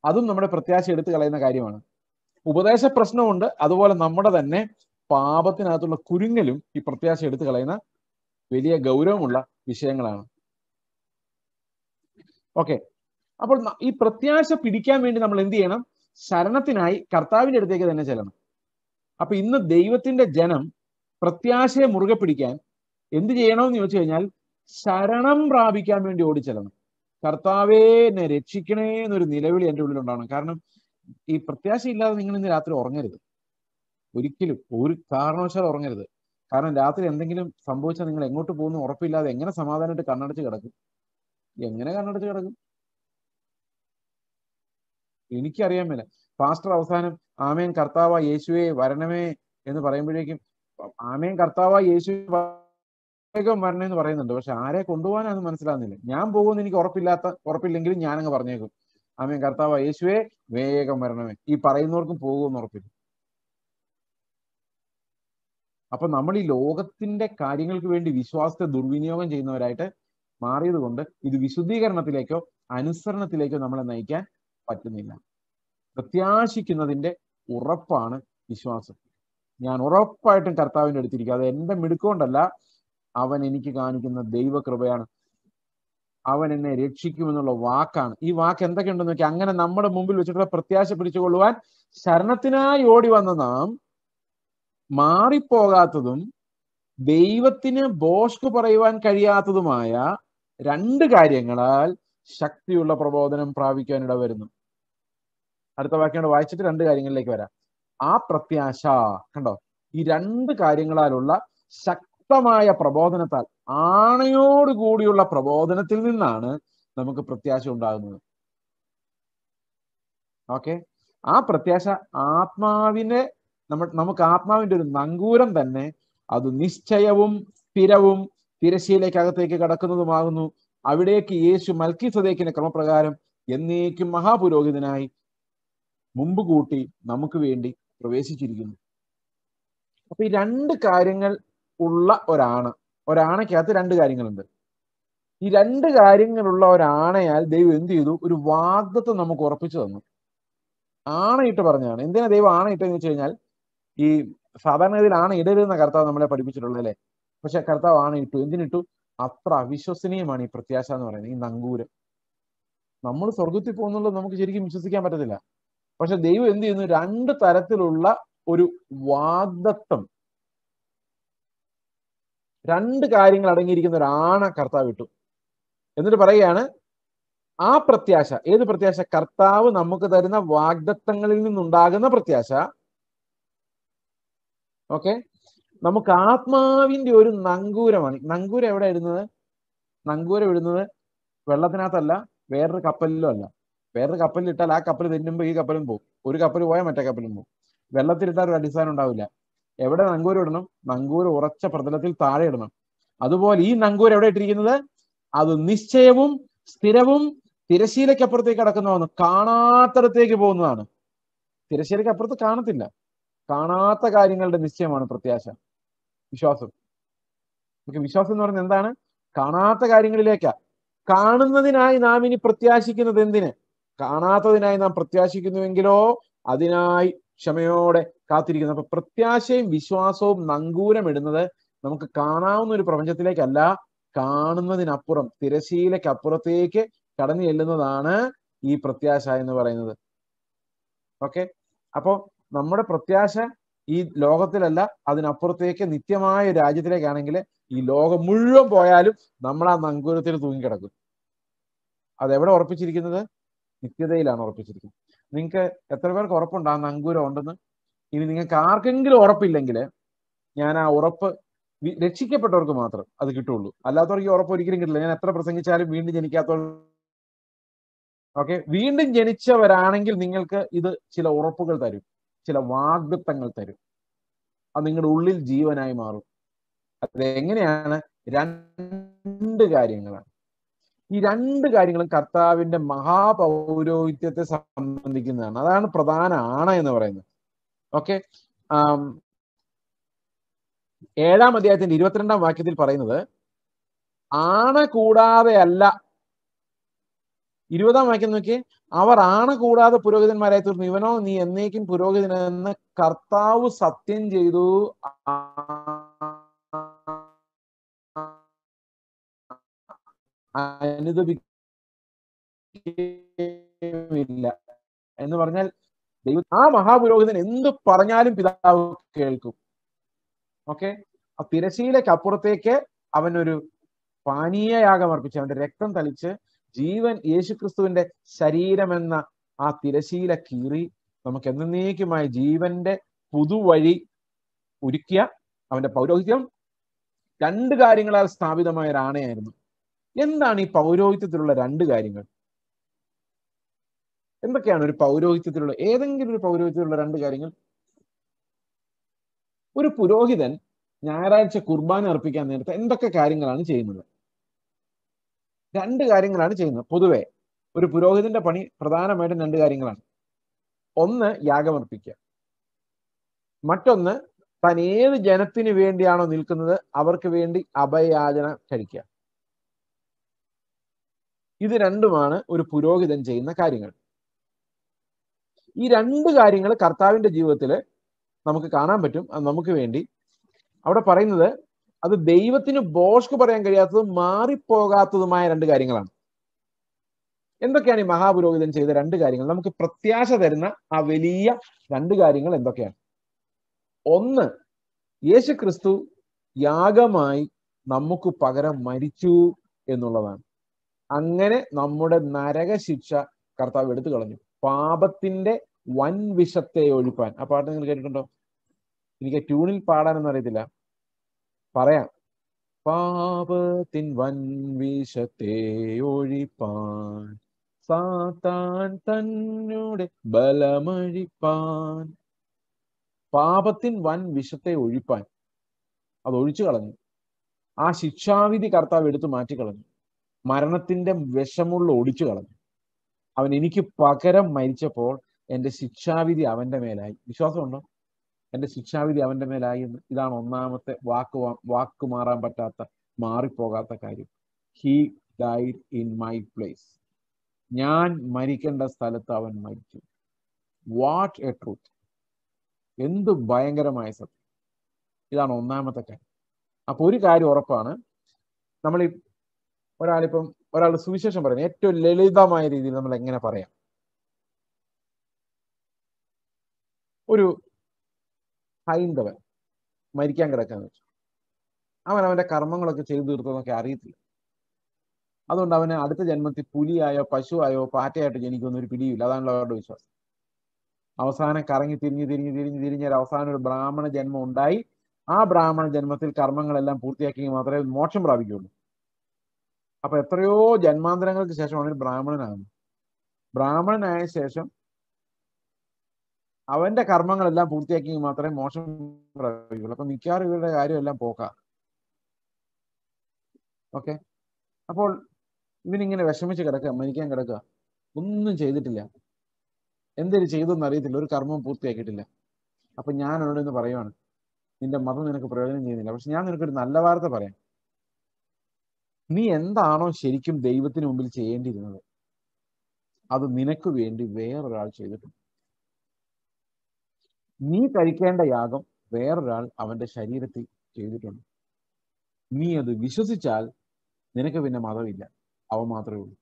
അതും നമ്മുടെ പ്രത്യാശ എടുത്തു കളയുന്ന കാര്യമാണ് ഉപദേശ പ്രശ്നമുണ്ട് അതുപോലെ നമ്മുടെ തന്നെ പാപത്തിനകത്തുള്ള കുരുങ്ങലും ഈ പ്രത്യാശ എടുത്തു കളയുന്ന വലിയ ഗൗരവമുള്ള വിഷയങ്ങളാണ് ഓക്കെ അപ്പോൾ ഈ പ്രത്യാശ പിടിക്കാൻ വേണ്ടി നമ്മൾ എന്ത് ചെയ്യണം ശരണത്തിനായി കർത്താവിന്റെ അടുത്തേക്ക് തന്നെ ചെല്ലണം അപ്പൊ ഇന്ന് ദൈവത്തിന്റെ ജനം പ്രത്യാശയെ മുറുകെ പിടിക്കാൻ എന്ത് ചെയ്യണമെന്ന് ചോദിച്ചു കഴിഞ്ഞാൽ ശരണം പ്രാപിക്കാൻ വേണ്ടി ഓടിച്ചെല്ലണം കർത്താവേ എന്നെ രക്ഷിക്കണേ എന്നൊരു നിലവിളി എൻ്റെ ഉള്ളിൽ ഉണ്ടാവണം കാരണം ഈ പ്രത്യാശയില്ലാതെ നിങ്ങൾ ഇന്ന് രാത്രി ഉറങ്ങരുത് ഒരിക്കലും ഒരു കാരണവശാൽ ഉറങ്ങരുത് കാരണം രാത്രി എന്തെങ്കിലും സംഭവിച്ചാൽ നിങ്ങൾ എങ്ങോട്ട് പോകുന്നു ഉറപ്പില്ലാതെ എങ്ങനെ സമാധാനമായിട്ട് കണ്ണടച്ച് കിടക്കും എങ്ങനെ കണ്ണടച്ച് കിടക്കും എനിക്കറിയാൻ മേല പാസ്റ്റർ അവസാനം ആമേൻ കർത്താവ യേശുവെ വരണമേ എന്ന് പറയുമ്പോഴേക്കും ആമേൻ കർത്താവ യേശു വരണമെന്ന് പറയുന്നുണ്ട് പക്ഷെ ആരെ കൊണ്ടുപോകാനാന്ന് മനസ്സിലാകുന്നില്ല ഞാൻ പോകുമെന്ന് എനിക്ക് ഉറപ്പില്ലാത്ത ഉറപ്പില്ലെങ്കിലും ഞാനങ്ങ് പറഞ്ഞേക്കും ആമേൻ കർത്താവ യേശുവെ വേഗം വരണമേ ഈ പറയുന്നവർക്കും പോകുമെന്ന് ഉറപ്പില്ല അപ്പൊ നമ്മൾ ഈ ലോകത്തിന്റെ കാര്യങ്ങൾക്ക് വേണ്ടി വിശ്വാസത്തെ ദുർവിനിയോഗം ചെയ്യുന്നവരായിട്ട് മാറിയത് കൊണ്ട് ഇത് വിശുദ്ധീകരണത്തിലേക്കോ അനുസരണത്തിലേക്കോ നമ്മളെ നയിക്കാൻ പറ്റുന്നില്ല പ്രത്യാശിക്കുന്നതിന്റെ ഉറപ്പാണ് വിശ്വാസം ഞാൻ ഉറപ്പായിട്ടും കർത്താവിൻ്റെ അടുത്തിരിക്കുക അത് എന്റെ മിടുക്കൊണ്ടല്ല അവൻ എനിക്ക് കാണിക്കുന്ന ദൈവകൃപയാണ് അവൻ എന്നെ രക്ഷിക്കുമെന്നുള്ള വാക്കാണ് ഈ വാക്ക് എന്തൊക്കെ ഉണ്ടെന്ന് വെച്ചാൽ അങ്ങനെ നമ്മുടെ മുമ്പിൽ വെച്ചിട്ടുള്ള പ്രത്യാശ പിടിച്ചുകൊള്ളുവാൻ ശരണത്തിനായി ഓടി വന്ന നാം മാറിപ്പോകാത്തതും ദൈവത്തിന് ബോഷ്ക് പറയുവാൻ കഴിയാത്തതുമായ രണ്ട് കാര്യങ്ങളാൽ ശക്തിയുള്ള പ്രബോധനം പ്രാപിക്കാൻ വരുന്നു അടുത്ത വാക്യം വായിച്ചിട്ട് രണ്ട് കാര്യങ്ങളിലേക്ക് വരാം ആ പ്രത്യാശ കണ്ടോ ഈ രണ്ട് കാര്യങ്ങളാലുള്ള ശക്തമായ പ്രബോധനത്താൽ ആണയോടുകൂടിയുള്ള പ്രബോധനത്തിൽ നിന്നാണ് നമുക്ക് പ്രത്യാശ ഉണ്ടാകുന്നത് ഓക്കെ ആ പ്രത്യാശ ആത്മാവിനെ നമ്മ നമുക്ക് ആത്മാവിന്റെ ഒരു നങ്കൂരം തന്നെ അത് നിശ്ചയവും സ്ഥിരവും അകത്തേക്ക് കടക്കുന്നതുമാകുന്നു അവിടേക്ക് യേശു മൽക്കി സദേക്കിന്റെ ക്രമപ്രകാരം എന്നേക്കും മഹാപുരോഹിതനായി മുമ്പ് കൂട്ടി നമുക്ക് വേണ്ടി പ്രവേശിച്ചിരിക്കുന്നു അപ്പൊ ഈ രണ്ട് കാര്യങ്ങൾ ഉള്ള ഒരാണ് ഒരാണയ്ക്കകത്ത് രണ്ട് കാര്യങ്ങളുണ്ട് ഈ രണ്ട് കാര്യങ്ങളുള്ള ഒരാണയാൽ ദൈവം എന്ത് ചെയ്തു ഒരു വാഗ്ദത്വം നമുക്ക് ഉറപ്പിച്ചു തന്നു ആണയിട്ട് പറഞ്ഞാണ് എന്തിനാ ദൈവം ആണയിട്ടെന്ന് വെച്ച് കഴിഞ്ഞാൽ ഈ സാധാരണഗതിയിലാണ് ഇടരുതെന്ന കർത്താവ് നമ്മളെ പഠിപ്പിച്ചിട്ടുള്ളത് അല്ലെ പക്ഷെ കർത്താവ് ആണ് ഇട്ടു എന്തിനിട്ടു അത്ര അവിശ്വസനീയമാണ് ഈ പ്രത്യാശ എന്ന് പറയുന്നത് ഈ നങ്കൂരം നമ്മൾ സ്വർഗത്തിൽ പോകുന്നുള്ളത് നമുക്ക് ശരിക്കും വിശ്വസിക്കാൻ പറ്റത്തില്ല പക്ഷെ ദൈവം എന്ത് ചെയ്യുന്നു രണ്ട് തരത്തിലുള്ള ഒരു വാഗ്ദത്തം രണ്ട് കാര്യങ്ങൾ അടങ്ങിയിരിക്കുന്ന ഒരു ആണ കർത്താവ് ഇട്ടു എന്നിട്ട് പറയുകയാണ് ആ പ്രത്യാശ ഏത് പ്രത്യാശ കർത്താവ് നമുക്ക് തരുന്ന വാഗ്ദത്തങ്ങളിൽ നിന്നുണ്ടാകുന്ന പ്രത്യാശ ഓക്കെ നമുക്ക് ആത്മാവിന്റെ ഒരു നങ്കൂരമാണ് നങ്കൂരം എവിടെ ഇടുന്നത് നങ്കൂരം ഇടുന്നത് വെള്ളത്തിനകത്തല്ല വേറൊരു കപ്പലിലും അല്ല വേറൊരു കപ്പലിൽ ഇട്ടാൽ ആ കപ്പൽ തെന്നുമ്പോൾ ഈ കപ്പലും പോകും ഒരു കപ്പൽ പോയാൽ മറ്റേ കപ്പലും പോകും വെള്ളത്തിലിട്ടാൽ ഒരു അടിസ്ഥാനം ഉണ്ടാവില്ല എവിടെ നങ്കൂരം ഇടണം നങ്കൂരം ഉറച്ച പ്രതലത്തിൽ താഴെ ഇടണം അതുപോലെ ഈ നങ്കൂരം എവിടെ ഇട്ടിരിക്കുന്നത് അത് നിശ്ചയവും സ്ഥിരവും തിരശീലയ്ക്കപ്പുറത്തേക്ക് കിടക്കുന്നതാണ് കാണാത്തടത്തേക്ക് പോകുന്നതാണ് തിരശീലയ്ക്ക് അപ്പുറത്ത് കാണത്തില്ല കാണാത്ത കാര്യങ്ങളുടെ നിശ്ചയമാണ് പ്രത്യാശ വിശ്വാസം നമുക്ക് വിശ്വാസം എന്ന് പറഞ്ഞാൽ എന്താണ് കാണാത്ത കാര്യങ്ങളിലേക്കാ കാണുന്നതിനായി നാം ഇനി പ്രത്യാശിക്കുന്നത് എന്തിന് കാണാത്തതിനായി നാം പ്രത്യാശിക്കുന്നുവെങ്കിലോ അതിനായി ക്ഷമയോടെ കാത്തിരിക്കുന്നു അപ്പൊ പ്രത്യാശയും വിശ്വാസവും നങ്കൂരമിടുന്നത് നമുക്ക് കാണാവുന്ന ഒരു പ്രപഞ്ചത്തിലേക്കല്ല കാണുന്നതിനപ്പുറം തിരശീലക്കപ്പുറത്തേക്ക് കടന്നു ചെല്ലുന്നതാണ് ഈ പ്രത്യാശ എന്ന് പറയുന്നത് ഓക്കെ അപ്പോ നമ്മുടെ പ്രത്യാശ ഈ ലോകത്തിലല്ല അതിനപ്പുറത്തേക്ക് നിത്യമായ രാജ്യത്തിലേക്കാണെങ്കിൽ ഈ ലോകം മുഴുവൻ പോയാലും നമ്മൾ ആ നങ്കൂരത്തിൽ തൂങ്ങിക്കിടക്കും അതെവിടെ ഉറപ്പിച്ചിരിക്കുന്നത് നിത്യതയിലാണ് ഉറപ്പിച്ചിരിക്കുന്നത് നിങ്ങൾക്ക് എത്ര പേർക്ക് ഉറപ്പുണ്ട് ആ നങ്കൂരം ഉണ്ടെന്ന് ഇനി നിങ്ങൾക്ക് ആർക്കെങ്കിലും ഉറപ്പില്ലെങ്കിൽ ഞാൻ ആ ഉറപ്പ് രക്ഷിക്കപ്പെട്ടവർക്ക് മാത്രം അത് കിട്ടുള്ളൂ അല്ലാത്തവർക്ക് ഈ ഉറപ്പ് ഒരിക്കലും കിട്ടില്ല ഞാൻ എത്ര പ്രസംഗിച്ചാലും വീണ്ടും ജനിക്കാത്തവർ ഓക്കെ വീണ്ടും ജനിച്ചവരാണെങ്കിൽ നിങ്ങൾക്ക് ഇത് ചില ഉറപ്പുകൾ തരും ചില വാഗ്ദത്തങ്ങൾ തരും അത് നിങ്ങളുടെ ഉള്ളിൽ ജീവനായി മാറും അതെങ്ങനെയാണ് രണ്ട് കാര്യങ്ങളാണ് ഈ രണ്ട് കാര്യങ്ങളും കർത്താവിന്റെ മഹാപൗരോഹിത്യത്തെ സംബന്ധിക്കുന്നതാണ് അതാണ് പ്രധാന ആണ എന്ന് പറയുന്നത് ഓക്കെ ഏഴാം അധ്യായത്തിന്റെ ഇരുപത്തിരണ്ടാം വാക്യത്തിൽ പറയുന്നത് ആണ കൂടാതെ അല്ല ഇരുപതാം വാക്യം നോക്കിയേ അവർ ആണ് കൂടാതെ പുരോഹിതന്മാരായി തീർന്നു ഇവനോ നീ എന്നേക്കും പുരോഹിതനെന്ന് കർത്താവ് സത്യം ചെയ്തു അനുദപിക്കില്ല എന്ന് പറഞ്ഞാൽ ദൈവ ആ മഹാപുരോഹിതൻ എന്ത് പറഞ്ഞാലും പിതാവ് കേൾക്കും ഓക്കെ ആ തിരശീലയ്ക്ക് അപ്പുറത്തേക്ക് അവനൊരു പാനീയയാഗം അർപ്പിച്ച് അവന്റെ രക്തം തളിച്ച് ജീവൻ യേശുക്രിസ്തുവിന്റെ ശരീരമെന്ന ആ തിരശീല കീറി നമുക്ക് എന്നേക്കുമായി ജീവന്റെ പുതുവഴി ഒരുക്കിയ അവന്റെ പൗരോഹിത്യം രണ്ട് കാര്യങ്ങളാൽ സ്ഥാപിതമായ ഒരാണയായിരുന്നു എന്താണ് ഈ പൗരോഹിത്യത്തിലുള്ള രണ്ട് കാര്യങ്ങൾ എന്തൊക്കെയാണ് ഒരു പൗരോഹിത്യത്തിലുള്ള ഏതെങ്കിലും ഒരു പൗരോഹിത്യത്തിലുള്ള രണ്ട് കാര്യങ്ങൾ ഒരു പുരോഹിതൻ ഞായറാഴ്ച കുർബാന അർപ്പിക്കാൻ നേരത്തെ എന്തൊക്കെ കാര്യങ്ങളാണ് ചെയ്യുന്നത് രണ്ട് കാര്യങ്ങളാണ് ചെയ്യുന്നത് പൊതുവെ ഒരു പുരോഹിതന്റെ പണി പ്രധാനമായിട്ടും രണ്ട് കാര്യങ്ങളാണ് ഒന്ന് യാഗമർപ്പിക്കുക മറ്റൊന്ന് താൻ ഏത് ജനത്തിന് വേണ്ടിയാണോ നിൽക്കുന്നത് അവർക്ക് വേണ്ടി അഭയാചന കഴിക്കുക ഇത് രണ്ടുമാണ് ഒരു പുരോഹിതൻ ചെയ്യുന്ന കാര്യങ്ങൾ ഈ രണ്ട് കാര്യങ്ങൾ കർത്താവിന്റെ ജീവിതത്തിൽ നമുക്ക് കാണാൻ പറ്റും നമുക്ക് വേണ്ടി അവിടെ പറയുന്നത് അത് ദൈവത്തിന് ബോഷ്ക്ക് പറയാൻ കഴിയാത്തതും മാറിപ്പോകാത്തതുമായ രണ്ട് കാര്യങ്ങളാണ് എന്തൊക്കെയാണ് ഈ മഹാപുരോഹിതൻ ചെയ്ത രണ്ട് കാര്യങ്ങൾ നമുക്ക് പ്രത്യാശ തരുന്ന ആ വലിയ രണ്ട് കാര്യങ്ങൾ എന്തൊക്കെയാണ് ഒന്ന് യേശു ക്രിസ്തു യാഗമായി നമുക്ക് പകരം മരിച്ചു എന്നുള്ളതാണ് അങ്ങനെ നമ്മുടെ നരകശിക്ഷ കർത്താവ് എടുത്തു കളഞ്ഞു പാപത്തിന്റെ വൻ വിഷത്തെ ഒഴിപ്പാൻ ആ പാട്ട് നിങ്ങൾ കേട്ടിട്ടുണ്ടോ എനിക്ക് ട്യൂണിൽ പാടാനൊന്നും അറിയത്തില്ല പറയാം പാപത്തിൻ വൻവിഷത്തെ ഒഴിപ്പാൻ സാത്താൻ തന്നോടെ ബലമഴിപ്പാൻ പാപത്തിൻ വൻ വിഷത്തെ ഒഴിപ്പാൻ അത് ഒഴിച്ചു കളഞ്ഞു ആ ശിക്ഷാവിധി കർത്താവ് എടുത്തു മാറ്റിക്കളഞ്ഞു മരണത്തിന്റെ വിഷമുള്ള ഒടിച്ചു കളഞ്ഞു അവൻ എനിക്ക് പകരം മരിച്ചപ്പോൾ എൻ്റെ ശിക്ഷാവിധി അവന്റെ മേലായി വിശ്വാസമുണ്ടോ എൻ്റെ ശിക്ഷാവിധി അവൻ്റെ മേലായി എന്ന് ഇതാണ് ഒന്നാമത്തെ വാക്ക് വാക്ക് മാറാൻ പറ്റാത്ത മാറിപ്പോകാത്ത കാര്യം he died in my place ഞാൻ മരിക്കേണ്ട സ്ഥലത്ത് അവൻ മരിച്ചു വാട്ട് എ ട്രൂത്ത് എന്ത് ഭയങ്കരമായ സത്യം ഇതാണ് ഒന്നാമത്തെ കാര്യം അപ്പൊ ഒരു കാര്യം ഉറപ്പാണ് നമ്മൾ ഈ ഒരാളിപ്പം ഒരാൾ സുവിശേഷം പറയുന്നത് ഏറ്റവും ലളിതമായ രീതിയിൽ നമ്മൾ എങ്ങനെ പറയാം ഒരു ഹൈന്ദവൻ മരിക്കാൻ കിടക്കാന്ന് വെച്ചു അവൻ അവന്റെ കർമ്മങ്ങളൊക്കെ ചെയ്തു തീർത്തതെന്നൊക്കെ അറിയത്തില്ല അതുകൊണ്ട് അവന് അടുത്ത ജന്മത്തിൽ പുലിയായോ പശുവായോ പാറ്റയായിട്ട് ജനിക്കുമെന്ന് ഒരു പിടിയില്ല അതാണല്ലോ അവരുടെ വിശ്വാസം അവസാനം കറങ്ങി തിരിഞ്ഞ് തിരിഞ്ഞ് തിരിഞ്ഞ് തിരിഞ്ഞ് അവസാനം ഒരു ബ്രാഹ്മണ ജന്മം ഉണ്ടായി ആ ബ്രാഹ്മണ ജന്മത്തിൽ കർമ്മങ്ങളെല്ലാം പൂർത്തിയാക്കി മാത്രമേ മോക്ഷം പ്രാപിക്കുകയുള്ളൂ അപ്പൊ എത്രയോ ജന്മാന്തരങ്ങൾക്ക് ശേഷമാണ് ഒരു ബ്രാഹ്മണനാകുന്നത് ബ്രാഹ്മണനായ ശേഷം അവന്റെ കർമ്മങ്ങളെല്ലാം പൂർത്തിയാക്കി മാത്രമേ മോശം പ്രവർത്തിക്കുള്ളൂ അപ്പൊ മിക്കവാറും ഇവരുടെ കാര്യമെല്ലാം പോക്ക ഓക്കെ അപ്പോൾ ഇവനിങ്ങനെ വിഷമിച്ച് കിടക്കുക മരിക്കാൻ കിടക്കുക ഒന്നും ചെയ്തിട്ടില്ല എന്തൊരു ചെയ്തെന്ന് അറിയത്തില്ല ഒരു കർമ്മം പൂർത്തിയാക്കിയിട്ടില്ല അപ്പൊ ഞാൻ അവനോട് ഇന്ന് പറയുവാണ് നിന്റെ മതം നിനക്ക് പ്രയോജനം ചെയ്യുന്നില്ല പക്ഷെ ഞാൻ നിനക്കൊരു നല്ല വാർത്ത പറയാം നീ എന്താണോ ശരിക്കും ദൈവത്തിന് മുമ്പിൽ ചെയ്യേണ്ടിയിരുന്നത് അത് നിനക്ക് വേണ്ടി വേറൊരാൾ ചെയ്തിട്ടുണ്ട് നീ കഴിക്കേണ്ട യാഗം വേറൊരാൾ അവന്റെ ശരീരത്തിൽ ചെയ്തിട്ടുണ്ട് നീ അത് വിശ്വസിച്ചാൽ നിനക്ക് പിന്നെ മതമില്ല അവ മാത്രമേ ഉള്ളൂ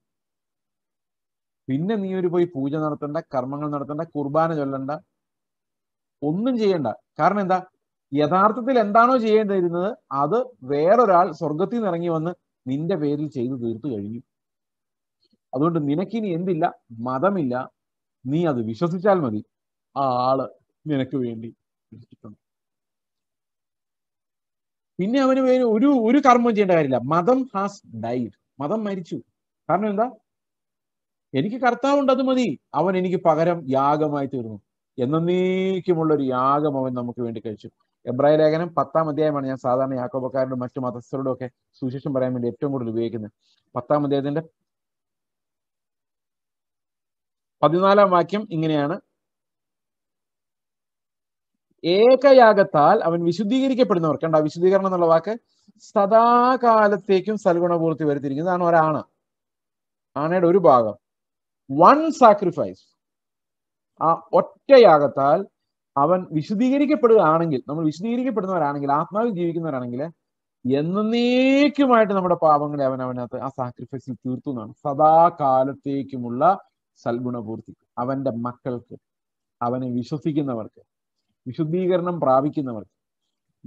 പിന്നെ നീ ഒരു പോയി പൂജ നടത്തണ്ട കർമ്മങ്ങൾ നടത്തണ്ട കുർബാന ചൊല്ലണ്ട ഒന്നും ചെയ്യണ്ട കാരണം എന്താ യഥാർത്ഥത്തിൽ എന്താണോ ചെയ്യേണ്ടിയിരുന്നത് അത് വേറൊരാൾ സ്വർഗത്തിൽ നിന്ന് ഇറങ്ങി വന്ന് നിന്റെ പേരിൽ ചെയ്തു തീർത്തു കഴിഞ്ഞു അതുകൊണ്ട് നിനക്കിനി എന്തില്ല മതമില്ല നീ അത് വിശ്വസിച്ചാൽ മതി ആ ആള് നിനക്ക് വേണ്ടി പിന്നെ അവന് ഒരു ഒരു കർമ്മം ചെയ്യേണ്ട കാര്യമില്ല മതം ഹാസ് ഡൈഡ് മതം മരിച്ചു കാരണം എന്താ എനിക്ക് കർത്താവുണ്ട് അത് മതി അവൻ എനിക്ക് പകരം യാഗമായി തീർന്നു എന്നേക്കുമുള്ള ഒരു യാഗം അവൻ നമുക്ക് വേണ്ടി കഴിച്ചു എബ്രാഹിം ലേഖനം പത്താം അധ്യായമാണ് ഞാൻ സാധാരണ യാക്കോബക്കാരുടെ മറ്റു മതസ്ഥരോടും ഒക്കെ സുശേഷം പറയാൻ വേണ്ടി ഏറ്റവും കൂടുതൽ ഉപയോഗിക്കുന്നത് പത്താം അധ്യായത്തിന്റെ പതിനാലാം വാക്യം ഇങ്ങനെയാണ് ഏകയാഗത്താൽ അവൻ വിശുദ്ധീകരിക്കപ്പെടുന്നവർ കണ്ട വിശുദ്ധീകരണം എന്നുള്ള വാക്ക് സദാകാലത്തേക്കും സൽഗുണപൂർത്തി വരുത്തിയിരിക്കുന്നതാണ് ഒരാണ ആണയുടെ ഒരു ഭാഗം വൺ സാക്രിഫൈസ് ആ ഒറ്റയാകത്താൽ അവൻ വിശുദ്ധീകരിക്കപ്പെടുകയാണെങ്കിൽ നമ്മൾ വിശുദ്ധീകരിക്കപ്പെടുന്നവരാണെങ്കിൽ ആത്മാവിൽ ജീവിക്കുന്നവരാണെങ്കിൽ എന്നേക്കുമായിട്ട് നമ്മുടെ പാപങ്ങളെ അവൻ അവനകത്ത് ആ സാക്രിഫൈസിൽ തീർത്തു എന്നാണ് സദാകാലത്തേക്കുമുള്ള സൽഗുണപൂർത്തി അവന്റെ മക്കൾക്ക് അവനെ വിശ്വസിക്കുന്നവർക്ക് വിശുദ്ധീകരണം പ്രാപിക്കുന്നവർക്ക്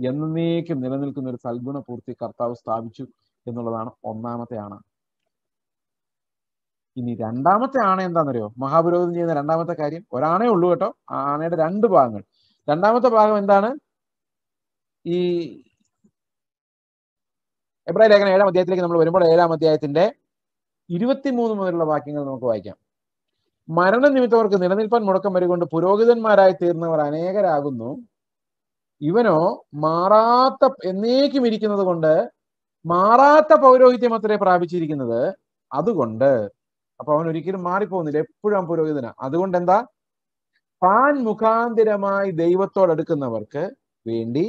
എന്നേക്കും നിലനിൽക്കുന്ന ഒരു സൽഗുണപൂർത്തി കർത്താവ് സ്ഥാപിച്ചു എന്നുള്ളതാണ് ഒന്നാമത്തെ ആണ് ഇനി രണ്ടാമത്തെ ആണ എന്താണെന്നറിയോ മഹാപുരോഹിതം ചെയ്യുന്ന രണ്ടാമത്തെ കാര്യം ഒരാണേ ഉള്ളൂ കേട്ടോ ആണയുടെ രണ്ട് ഭാഗങ്ങൾ രണ്ടാമത്തെ ഭാഗം എന്താണ് ഈ എബ്രാഹിം ലേഖനം ഏഴാം അധ്യായത്തിലേക്ക് നമ്മൾ വരുമ്പോൾ ഏഴാം അധ്യായത്തിന്റെ ഇരുപത്തിമൂന്ന് മുതലുള്ള വാക്യങ്ങൾ നമുക്ക് വായിക്കാം മരണനിമിത്തം അവർക്ക് നിലനിൽപ്പാൻ മുടക്കം വരികൊണ്ട് പുരോഹിതന്മാരായി തീർന്നവർ അനേകരാകുന്നു ഇവനോ മാറാത്ത എന്നേക്കും ഇരിക്കുന്നത് കൊണ്ട് മാറാത്ത പൗരോഹിത്യം അത്രേ പ്രാപിച്ചിരിക്കുന്നത് അതുകൊണ്ട് അപ്പൊ അവൻ ഒരിക്കലും മാറിപ്പോകുന്നില്ല എപ്പോഴും പുരോഹിതന അതുകൊണ്ട് എന്താ താൻ മുഖാന്തിരമായി ദൈവത്തോടടുക്കുന്നവർക്ക് വേണ്ടി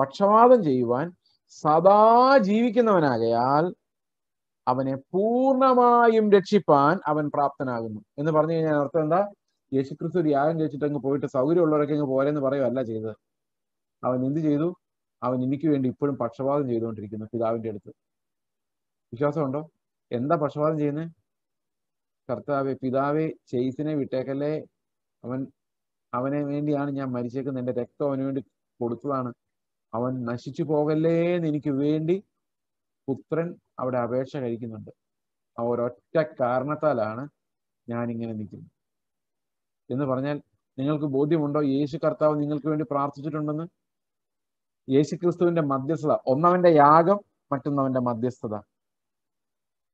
പക്ഷപാതം ചെയ്യുവാൻ സദാ ജീവിക്കുന്നവനാകയാൽ അവനെ പൂർണ്ണമായും രക്ഷിപ്പാൻ അവൻ പ്രാപ്തനാകുന്നു എന്ന് പറഞ്ഞു കഴിഞ്ഞാൽ അർത്ഥം എന്താ യേശുക്രിസ്തു ത്യാഗം കഴിച്ചിട്ട് അങ്ങ് പോയിട്ട് സൗകര്യമുള്ളവരൊക്കെ അങ്ങ് പോരെന്ന് പറയുമല്ല ചെയ്തത് അവൻ എന്ത് ചെയ്തു അവൻ എനിക്ക് വേണ്ടി ഇപ്പോഴും പക്ഷപാതം ചെയ്തുകൊണ്ടിരിക്കുന്നു പിതാവിന്റെ അടുത്ത് വിശ്വാസമുണ്ടോ എന്താ പക്ഷപാതം ചെയ്യുന്നത് കർത്താവെ പിതാവെ ചെയ്സിനെ വിട്ടേക്കല്ലേ അവൻ അവനെ വേണ്ടിയാണ് ഞാൻ മരിച്ചേക്കുന്നത് എന്റെ രക്തം അവന് വേണ്ടി കൊടുത്തതാണ് അവൻ നശിച്ചു പോകല്ലേ എന്ന് എനിക്ക് വേണ്ടി പുത്രൻ അവിടെ അപേക്ഷ കഴിക്കുന്നുണ്ട് ആ ഒരൊറ്റ കാരണത്താലാണ് ഞാൻ ഇങ്ങനെ നിൽക്കുന്നത് എന്ന് പറഞ്ഞാൽ നിങ്ങൾക്ക് ബോധ്യമുണ്ടോ യേശു കർത്താവ് നിങ്ങൾക്ക് വേണ്ടി പ്രാർത്ഥിച്ചിട്ടുണ്ടെന്ന് യേശു ക്രിസ്തുവിന്റെ മധ്യസ്ഥത ഒന്നവന്റെ യാഗം മറ്റൊന്നവന്റെ മധ്യസ്ഥത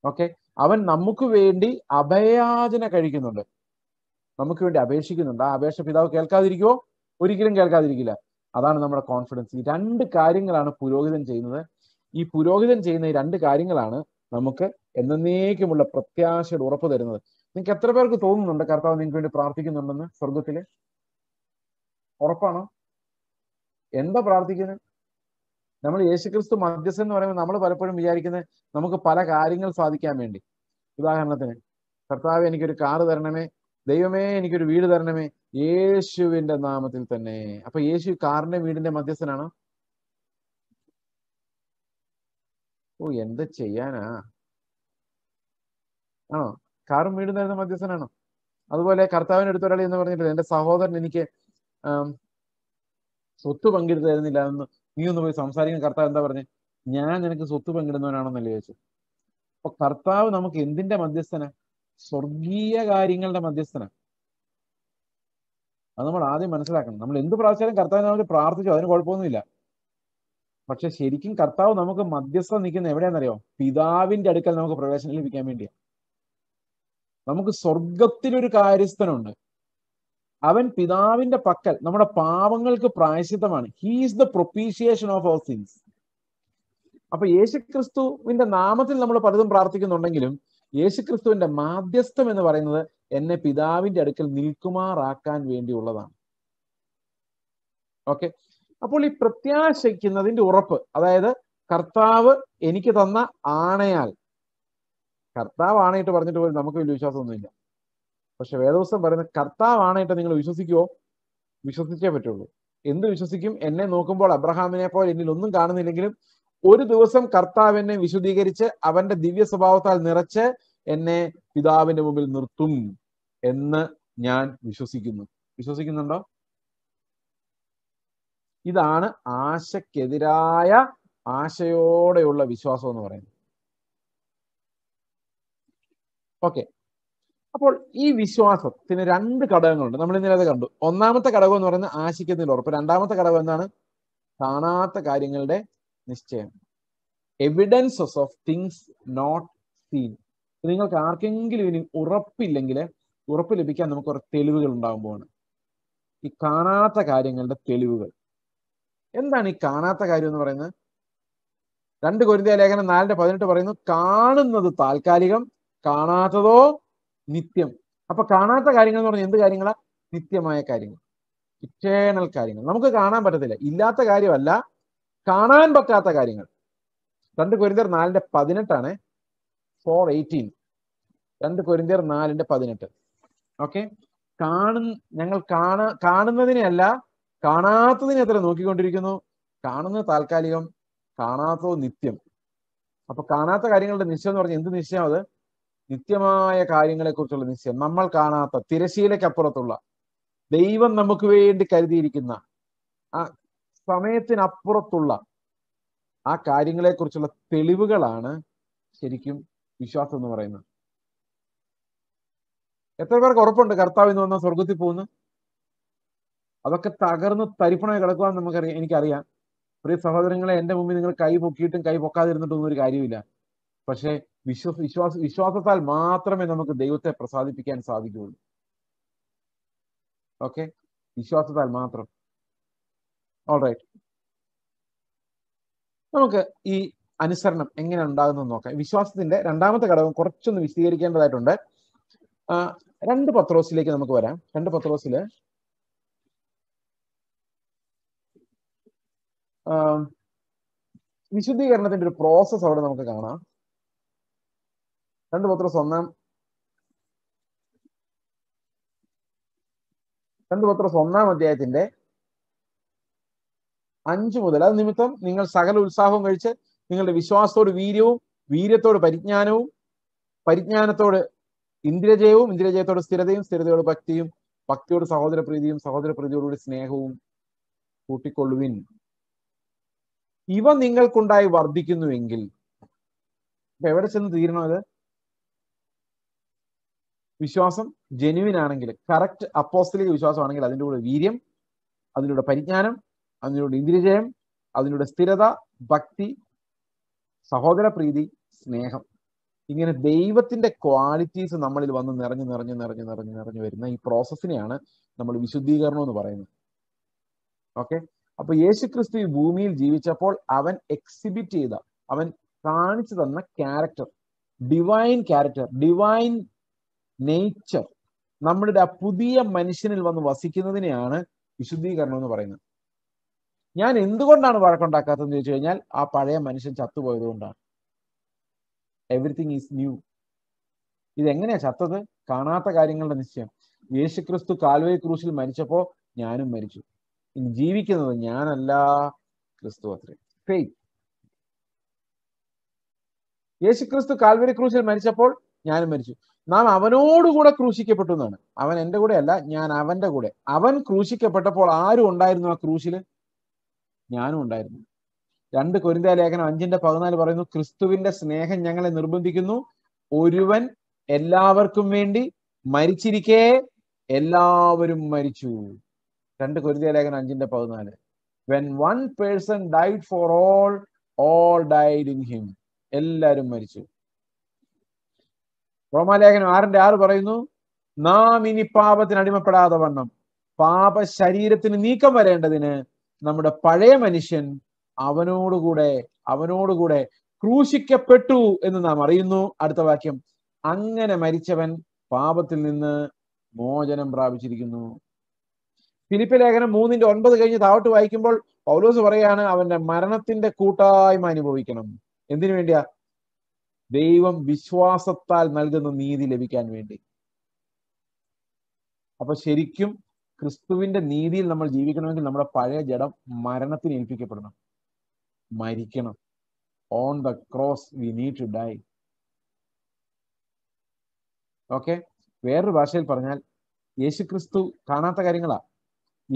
ഓക്കെ അവൻ നമുക്ക് വേണ്ടി അഭയാചന കഴിക്കുന്നുണ്ട് നമുക്ക് വേണ്ടി അപേക്ഷിക്കുന്നുണ്ട് ആ അപേക്ഷ പിതാവ് കേൾക്കാതിരിക്കുമോ ഒരിക്കലും കേൾക്കാതിരിക്കില്ല അതാണ് നമ്മുടെ കോൺഫിഡൻസ് ഈ രണ്ട് കാര്യങ്ങളാണ് പുരോഹിതൻ ചെയ്യുന്നത് ഈ പുരോഹിതൻ ചെയ്യുന്ന ഈ രണ്ട് കാര്യങ്ങളാണ് നമുക്ക് എന്നേക്കുമുള്ള പ്രത്യാശയുടെ ഉറപ്പ് തരുന്നത് നിങ്ങൾക്ക് എത്ര പേർക്ക് തോന്നുന്നുണ്ട് കർത്താവ് നിങ്ങൾക്ക് വേണ്ടി പ്രാർത്ഥിക്കുന്നുണ്ടെന്ന് സ്വർഗത്തില് ഉറപ്പാണോ എന്താ പ്രാർത്ഥിക്കുന്നത് നമ്മൾ യേശുക്രിസ്തു മധ്യസ്ഥൻ എന്ന് പറയുമ്പോൾ നമ്മൾ പലപ്പോഴും വിചാരിക്കുന്നത് നമുക്ക് പല കാര്യങ്ങൾ സാധിക്കാൻ വേണ്ടി ഉദാഹരണത്തിന് കർത്താവ് എനിക്കൊരു കാറ് തരണമേ ദൈവമേ എനിക്കൊരു വീട് തരണമേ യേശുവിന്റെ നാമത്തിൽ തന്നെ അപ്പൊ യേശു കാറിന്റെ വീടിന്റെ മധ്യസ്ഥനാണോ ഓ എന്ത് ചെയ്യാനാ ആണോ കാറും വീടും തരുന്ന മധ്യസ്ഥനാണോ അതുപോലെ കർത്താവിന് എടുത്ത ഒരാളി എന്ന് പറഞ്ഞിട്ട് എന്റെ സഹോദരൻ എനിക്ക് സ്വത്ത് പങ്കിട്ട് തരുന്നില്ല എന്ന് നീ ഒന്ന് പോയി സംസാരിക്കുന്ന കർത്താവ് എന്താ പറഞ്ഞു ഞാൻ നിനക്ക് സ്വത്ത് പങ്കിടുന്നവനാണെന്നല്ലേ ചോദിച്ചു അപ്പൊ കർത്താവ് നമുക്ക് എന്തിന്റെ മധ്യസ്ഥന സ്വർഗീയ കാര്യങ്ങളുടെ മധ്യസ്ഥന അത് നമ്മൾ ആദ്യം മനസ്സിലാക്കണം നമ്മൾ എന്ത് പ്രാവശ്യം കർത്താവിനെ നമ്മൾ പ്രാർത്ഥിച്ചു അതിന് കുഴപ്പമൊന്നുമില്ല പക്ഷെ ശരിക്കും കർത്താവ് നമുക്ക് മധ്യസ്ഥ നിൽക്കുന്ന എവിടെയാണെന്നറിയോ പിതാവിന്റെ അടുക്കൽ നമുക്ക് പ്രവേശനം ലഭിക്കാൻ വേണ്ടിയാണ് നമുക്ക് സ്വർഗത്തിലൊരു കാര്യസ്ഥനുണ്ട് അവൻ പിതാവിന്റെ പക്കൽ നമ്മുടെ പാവങ്ങൾക്ക് പ്രായശിത്തമാണ് he's the propitiation of our sins അപ്പൊ യേശുക്രിസ്തുവിന്റെ നാമത്തിൽ നമ്മൾ പലതും പ്രാർത്ഥിക്കുന്നുണ്ടെങ്കിലും യേശുക്രിസ്തുവിന്റെ മാധ്യസ്ഥം എന്ന് പറയുന്നത് എന്നെ പിതാവിന്റെ അടുക്കൽ നിൽക്കുമാറാക്കാൻ വേണ്ടിയുള്ളതാണ് ഓക്കെ അപ്പോൾ ഈ പ്രത്യാശിക്കുന്നതിന്റെ ഉറപ്പ് അതായത് കർത്താവ് എനിക്ക് തന്ന ആണയാൽ കർത്താവ് ആണയിട്ട് പറഞ്ഞിട്ട് പോലും നമുക്ക് വലിയ വിശ്വാസമൊന്നുമില്ല പക്ഷെ വേദവസ്തം പറയുന്ന കർത്താവ് ആണയിട്ട് നിങ്ങൾ വിശ്വസിക്കുവോ വിശ്വസിച്ചേ പറ്റുള്ളൂ എന്ത് വിശ്വസിക്കും എന്നെ നോക്കുമ്പോൾ അബ്രഹാമിനെ പോലെ എന്നിൽ ഒന്നും കാണുന്നില്ലെങ്കിലും ഒരു ദിവസം കർത്താവ് എന്നെ വിശദീകരിച്ച് അവന്റെ ദിവ്യ സ്വഭാവത്താൽ നിറച്ച് എന്നെ പിതാവിന്റെ മുമ്പിൽ നിർത്തും എന്ന് ഞാൻ വിശ്വസിക്കുന്നു വിശ്വസിക്കുന്നുണ്ടോ ഇതാണ് ആശക്കെതിരായ ആശയോടെയുള്ള വിശ്വാസം എന്ന് പറയുന്നത് ഓക്കെ അപ്പോൾ ഈ വിശ്വാസത്തിന് രണ്ട് ഘടകങ്ങളുണ്ട് നമ്മൾ ഇന്നലെ അത് കണ്ടു ഒന്നാമത്തെ ഘടകം എന്ന് പറയുന്നത് ആശിക്കുന്നതിൽ ഉറപ്പ് രണ്ടാമത്തെ ഘടകം എന്താണ് കാണാത്ത കാര്യങ്ങളുടെ നിശ്ചയം evidences of things not seen നിങ്ങൾക്ക് ആർക്കെങ്കിലും ഇനി ഉറപ്പില്ലെങ്കിൽ ഉറപ്പ് ലഭിക്കാൻ നമുക്ക് കുറേ തെളിവുകൾ ഉണ്ടാകുമ്പോഴാണ് ഈ കാണാത്ത കാര്യങ്ങളുടെ തെളിവുകൾ എന്താണ് ഈ കാണാത്ത കാര്യം എന്ന് പറയുന്നത് രണ്ട് കൊരിന്തിയ ലേഖനം നാലിന്റെ പതിനെട്ട് പറയുന്നു കാണുന്നത് താൽക്കാലികം കാണാത്തതോ നിത്യം അപ്പൊ കാണാത്ത കാര്യങ്ങൾ എന്ന് പറഞ്ഞാൽ എന്ത് കാര്യങ്ങളാ നിത്യമായ കാര്യങ്ങൾ ഇറ്റേണൽ കാര്യങ്ങൾ നമുക്ക് കാണാൻ പറ്റത്തില്ല ഇല്ലാത്ത കാര്യമല്ല കാണാൻ പറ്റാത്ത കാര്യങ്ങൾ രണ്ട് കൊരിന്തിയർ നാലിന്റെ പതിനെട്ടാണ് ഫോർ എയ്റ്റീൻ രണ്ട് കൊരിന്തിയർ നാലിന്റെ പതിനെട്ട് ഓക്കെ കാണുന്ന ഞങ്ങൾ കാണ കാണുന്നതിനെയല്ല കാണാത്തതിനെ എത്ര നോക്കിക്കൊണ്ടിരിക്കുന്നു കാണുന്ന താൽക്കാലികം കാണാത്തോ നിത്യം അപ്പൊ കാണാത്ത കാര്യങ്ങളുടെ നിശ്ചയം എന്ന് പറഞ്ഞാൽ എന്ത് നിശ്ചയം അത് നിത്യമായ കാര്യങ്ങളെ കുറിച്ചുള്ള നിശ്ചയം നമ്മൾ കാണാത്ത തിരശീലയ്ക്കപ്പുറത്തുള്ള ദൈവം നമുക്ക് വേണ്ടി കരുതിയിരിക്കുന്ന ആ സമയത്തിനപ്പുറത്തുള്ള ആ കാര്യങ്ങളെ കുറിച്ചുള്ള തെളിവുകളാണ് ശരിക്കും വിശ്വാസം എന്ന് പറയുന്നത് എത്ര പേർക്ക് ഉറപ്പുണ്ട് കർത്താവ് എന്ന് വന്ന സ്വർഗത്തിൽ പോകുന്നു അതൊക്കെ തകർന്ന് തരിപ്പണമായി കിടക്കുവാന്ന് നമുക്കറിയാം എനിക്കറിയാം പ്രിയ സഹോദരങ്ങളെ എന്റെ മുമ്പിൽ നിങ്ങൾ കൈ പൊക്കിയിട്ടും കൈ പൊക്കാതിരുന്നിട്ടൊന്നും ഒരു കാര്യമില്ല പക്ഷേ വിശ്വാസ വിശ്വാസ വിശ്വാസത്താൽ മാത്രമേ നമുക്ക് ദൈവത്തെ പ്രസാദിപ്പിക്കാൻ സാധിക്കുകയുള്ളൂ ഓക്കെ വിശ്വാസത്താൽ മാത്രം ഓൾറൈറ്റ് നമുക്ക് ഈ അനുസരണം എങ്ങനെ ഉണ്ടാകുന്നത് നോക്കാം വിശ്വാസത്തിന്റെ രണ്ടാമത്തെ ഘടകം കുറച്ചൊന്ന് വിശദീകരിക്കേണ്ടതായിട്ടുണ്ട് രണ്ട് പത്രോസിലേക്ക് നമുക്ക് വരാം രണ്ട് പത്രോസില് വിശുദ്ധീകരണത്തിന്റെ ഒരു പ്രോസസ് അവിടെ നമുക്ക് കാണാം രണ്ടു പത്രോസ് ഒന്നാം രണ്ടു പത്രോസ് ഒന്നാം അധ്യായത്തിന്റെ അഞ്ചു മുതൽ അത് നിമിത്തം നിങ്ങൾ സകല ഉത്സാഹവും കഴിച്ച് നിങ്ങളുടെ വിശ്വാസത്തോട് വീര്യവും വീര്യത്തോട് പരിജ്ഞാനവും പരിജ്ഞാനത്തോട് ഇന്ദ്രജയവും ഇന്ദ്രജയത്തോട് സ്ഥിരതയും സ്ഥിരതയോട് ഭക്തിയും ഭക്തിയോട് സഹോദരപ്രീതിയും പ്രീതിയോടുകൂടി സ്നേഹവും കൂട്ടിക്കൊള്ളുവിൻ ഇവ നിങ്ങൾക്കുണ്ടായി വർദ്ധിക്കുന്നുവെങ്കിൽ അപ്പൊ എവിടെ ചെന്ന് തീരണം അത് വിശ്വാസം ജെന്യുവിൻ ആണെങ്കിൽ കറക്റ്റ് അപ്പോസ്റ്റലിക വിശ്വാസമാണെങ്കിൽ അതിൻ്റെ കൂടെ വീര്യം അതിൻ്റെ പരിജ്ഞാനം അതിൻ്റെ ഇന്ദ്രിജയം അതിൻ്റെ സ്ഥിരത ഭക്തി സഹോദരപ്രീതി സ്നേഹം ഇങ്ങനെ ദൈവത്തിന്റെ ക്വാളിറ്റീസ് നമ്മളിൽ വന്ന് നിറഞ്ഞു നിറഞ്ഞു നിറഞ്ഞു നിറഞ്ഞു നിറഞ്ഞു വരുന്ന ഈ പ്രോസസ്സിനെയാണ് നമ്മൾ വിശുദ്ധീകരണം എന്ന് പറയുന്നത് ഓക്കെ അപ്പൊ യേശു ക്രിസ്തു ഈ ഭൂമിയിൽ ജീവിച്ചപ്പോൾ അവൻ എക്സിബിറ്റ് ചെയ്ത അവൻ കാണിച്ചു തന്ന character divine character divine nature നമ്മുടെ ആ പുതിയ മനുഷ്യനിൽ വന്ന് വസിക്കുന്നതിനെയാണ് വിശുദ്ധീകരണം എന്ന് പറയുന്നത് ഞാൻ എന്തുകൊണ്ടാണ് വഴക്കുണ്ടാക്കാത്തതെന്ന് ചോദിച്ചു കഴിഞ്ഞാൽ ആ പഴയ മനുഷ്യൻ ചത്തുപോയത് കൊണ്ടാണ് എവറിത്തിങ് ഈസ് ന്യൂ ഇതെങ്ങനെയാ ചത്തത് കാണാത്ത കാര്യങ്ങളുടെ നിശ്ചയം യേശു ക്രിസ്തു കാൽവരി ക്രൂശിൽ മരിച്ചപ്പോ ഞാനും മരിച്ചു ഇനി ജീവിക്കുന്നത് ഞാനല്ല ക്രിസ്തു അത്രേ യേശു ക്രിസ്തു കാൽവരി ക്രൂശിൽ മരിച്ചപ്പോൾ ഞാനും മരിച്ചു നാം അവനോടുകൂടെ ക്രൂശിക്കപ്പെട്ടു എന്നാണ് അവൻ എൻ്റെ കൂടെ അല്ല ഞാൻ അവന്റെ കൂടെ അവൻ ക്രൂശിക്കപ്പെട്ടപ്പോൾ ആരും ഉണ്ടായിരുന്നു ആ ക്രൂശില് ഞാനും ഉണ്ടായിരുന്നു രണ്ട് കൊരിന്ത്യ ലേഖനം അഞ്ചിന്റെ പതിനാല് പറയുന്നു ക്രിസ്തുവിന്റെ സ്നേഹം ഞങ്ങളെ നിർബന്ധിക്കുന്നു ഒരുവൻ എല്ലാവർക്കും വേണ്ടി മരിച്ചിരിക്കേ എല്ലാവരും മരിച്ചു രണ്ട് കുരുതിയ ലേഖനം അഞ്ചിന്റെ പതിനാല് when one person died for all all died in him എല്ലാവരും മരിച്ചു റോമാലേഖനം ആറിന്റെ ആറ് പറയുന്നു നാം ഇനി പാപത്തിന് അടിമപ്പെടാതെ വണ്ണം പാപ ശരീരത്തിന് നീക്കം വരേണ്ടതിന് നമ്മുടെ പഴയ മനുഷ്യൻ അവനോടുകൂടെ അവനോടുകൂടെ ക്രൂശിക്കപ്പെട്ടു എന്ന് നാം അറിയുന്നു അടുത്ത വാക്യം അങ്ങനെ മരിച്ചവൻ പാപത്തിൽ നിന്ന് മോചനം പ്രാപിച്ചിരിക്കുന്നു ഫിലിപ്പ് ലേഖനം മൂന്നിന്റെ ഒൻപത് കഴിഞ്ഞ് താവട്ട് വായിക്കുമ്പോൾ പൗലോസ് പറയാണ് അവന്റെ മരണത്തിന്റെ കൂട്ടായ്മ അനുഭവിക്കണം എന്തിനു വേണ്ടിയാ ദൈവം വിശ്വാസത്താൽ നൽകുന്ന നീതി ലഭിക്കാൻ വേണ്ടി അപ്പൊ ശരിക്കും ക്രിസ്തുവിന്റെ നീതിയിൽ നമ്മൾ ജീവിക്കണമെങ്കിൽ നമ്മുടെ പഴയ ജഡം മരണത്തിന് ഏൽപ്പിക്കപ്പെടണം മരിക്കണം on the cross we need to die okay വേറൊരു ഭാഷയിൽ പറഞ്ഞാൽ യേശുക്രിസ്തു കാണാത്ത കാര്യങ്ങളാ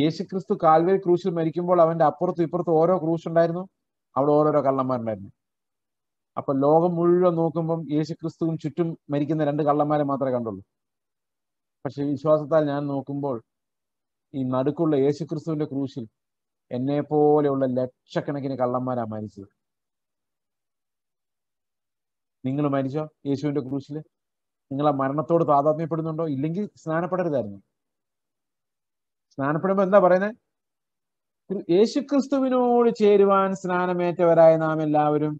യേശുക്രിസ്തു കാൽവരി ക്രൂശിൽ മരിക്കുമ്പോൾ അവന്റെ അപ്പുറത്തും ഇപ്പുറത്തും ഓരോ ക്രൂശ് ഉണ്ടായിരുന്നു അവിടെ ഓരോരോ കള്ളന്മാരുണ്ടായിരുന്നു അപ്പൊ ലോകം മുഴുവൻ നോക്കുമ്പം യേശുക്രിസ്തുവും ചുറ്റും മരിക്കുന്ന രണ്ട് കള്ളന്മാരെ മാത്രമേ കണ്ടുള്ളൂ പക്ഷെ വിശ്വാസത്താൽ ഞാൻ നോക്കുമ്പോൾ ഈ നടുക്കുള്ള യേശുക്രിസ്തുവിന്റെ ക്രൂശിൽ എന്നെ പോലെയുള്ള ലക്ഷക്കണക്കിന് കള്ളന്മാരാ മരിച്ചത് നിങ്ങൾ മരിച്ചോ യേശുവിന്റെ ക്രൂശിൽ നിങ്ങൾ ആ മരണത്തോട് താതാത്മ്യപ്പെടുന്നുണ്ടോ ഇല്ലെങ്കിൽ സ്നാനപ്പെടരുതായിരുന്നു സ്നാനപ്പെടുമ്പോ എന്താ പറയുന്നത് യേശുക്രിസ്തുവിനോട് ചേരുവാൻ സ്നാനമേറ്റവരായ നാം എല്ലാവരും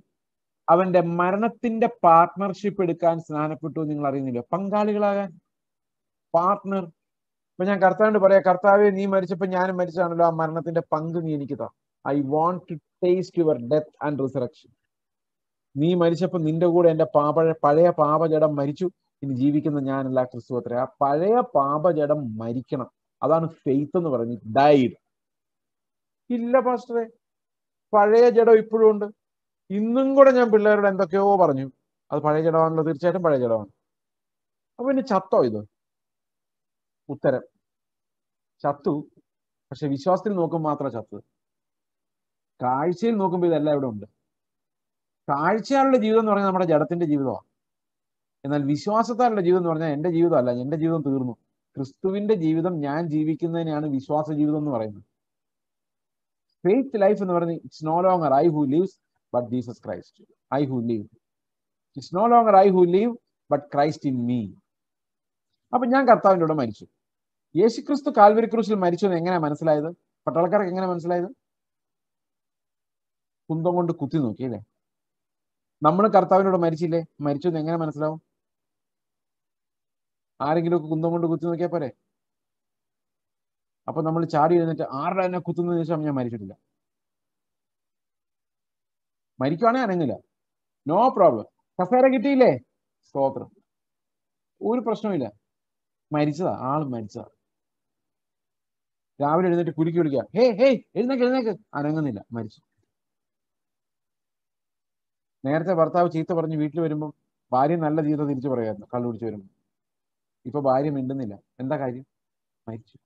അവന്റെ മരണത്തിന്റെ പാർട്ട്ണർഷിപ്പ് എടുക്കാൻ സ്നാനപ്പെട്ടു നിങ്ങൾ അറിയുന്നില്ല പങ്കാളികളാകാൻ പാർട്ട്ണർ ഇപ്പൊ ഞാൻ കർത്താവിനോട് പറയാം കർത്താവ് നീ മരിച്ചപ്പോ ഞാനും മരിച്ചാണല്ലോ ആ മരണത്തിന്റെ പങ്ക് നീ എനിക്ക് താ I want to taste your death and resurrection നീ മരിച്ചപ്പോൾ നിന്റെ കൂടെ എന്റെ പാപ പഴയ പാപജടം മരിച്ചു ഇനി ജീവിക്കുന്ന ഞാനല്ല അത്ര ആ പഴയ പാപജടം മരിക്കണം അതാണ് ഫെയ്ത്ത് എന്ന് പറയുന്നത് ഡൈഡ് ഇല്ല പാസ്റ്ററെ പഴയ ജഡം ഇപ്പോഴും ഉണ്ട് ഇന്നും കൂടെ ഞാൻ പിള്ളേരോട് എന്തൊക്കെയോ പറഞ്ഞു അത് പഴയ ജഡമാണല്ലോ തീർച്ചയായിട്ടും പഴയ ജഡമാണ് അപ്പൊ ഇനി ചത്തോ ഇത് ഉത്തരം ചത്തു പക്ഷെ വിശ്വാസത്തിൽ നോക്കുമ്പോൾ മാത്രം ചത്തത് കാഴ്ചയിൽ നോക്കുമ്പോൾ ഇതെല്ലാം ഇവിടെ ഉണ്ട് കാഴ്ചയാളുടെ ജീവിതം എന്ന് പറഞ്ഞാൽ നമ്മുടെ ജഡത്തിന്റെ ജീവിതമാണ് എന്നാൽ വിശ്വാസത്താലുള്ള ജീവിതം എന്ന് പറഞ്ഞാൽ എൻ്റെ ജീവിതമല്ല എന്റെ ജീവിതം തീർന്നു ക്രിസ്തുവിന്റെ ജീവിതം ഞാൻ ജീവിക്കുന്നതിനെയാണ് വിശ്വാസ ജീവിതം എന്ന് പറയുന്നത് ഫെയ്ത്ത് ലൈഫ് എന്ന് പറയുന്നത് it's no longer I who lives but Jesus Christ I who live it's no longer I who live but Christ in me അപ്പൊ ഞാൻ കർത്താവിൻ്റെ കൂടെ മരിച്ചു യേശുക്രിസ്തു കാൽവരി ക്രൂശിൽ മരിച്ചു എന്ന് എങ്ങനെയാ മനസ്സിലായത് പട്ടാളക്കാർക്ക് എങ്ങനെ മനസ്സിലായത് കുന്തം കൊണ്ട് കുത്തി നോക്കിയല്ലേ നമ്മൾ കർത്താവിനോട് മരിച്ചില്ലേ മരിച്ചു എന്ന് എങ്ങനെ മനസ്സിലാവും ആരെങ്കിലും ഒക്കെ കുന്തം കൊണ്ട് കുത്തി നോക്കിയാൽ പോരെ അപ്പൊ നമ്മൾ ചാടി എഴുന്നിട്ട് ആരുടെ എന്നെ കുത്തുന്ന ശേഷം ഞാൻ മരിച്ചിട്ടില്ല മരിക്കുവാണെങ്കിൽ അനങ്ങില്ല നോ പ്രോബ്ലം കസേര കിട്ടിയില്ലേ സ്തോത്രം ഒരു പ്രശ്നമില്ല മരിച്ചതാ ആള് മരിച്ചതാ രാവിലെ എഴുന്നേറ്റ് കുരുക്കി വിളിക്കുക ഹേ ഹേ എഴുന്നേക്ക് എഴുന്നേക്ക് അനങ്ങുന്നില്ല മരിച്ചു നേരത്തെ ഭർത്താവ് ചീത്ത പറഞ്ഞ് വീട്ടിൽ വരുമ്പം ഭാര്യ നല്ല ജീവിതം തിരിച്ചു പറയായിരുന്നു കള്ളു പിടിച്ച് വരുമ്പോൾ ഇപ്പൊ ഭാര്യ മിണ്ടുന്നില്ല എന്താ കാര്യം മരിച്ചു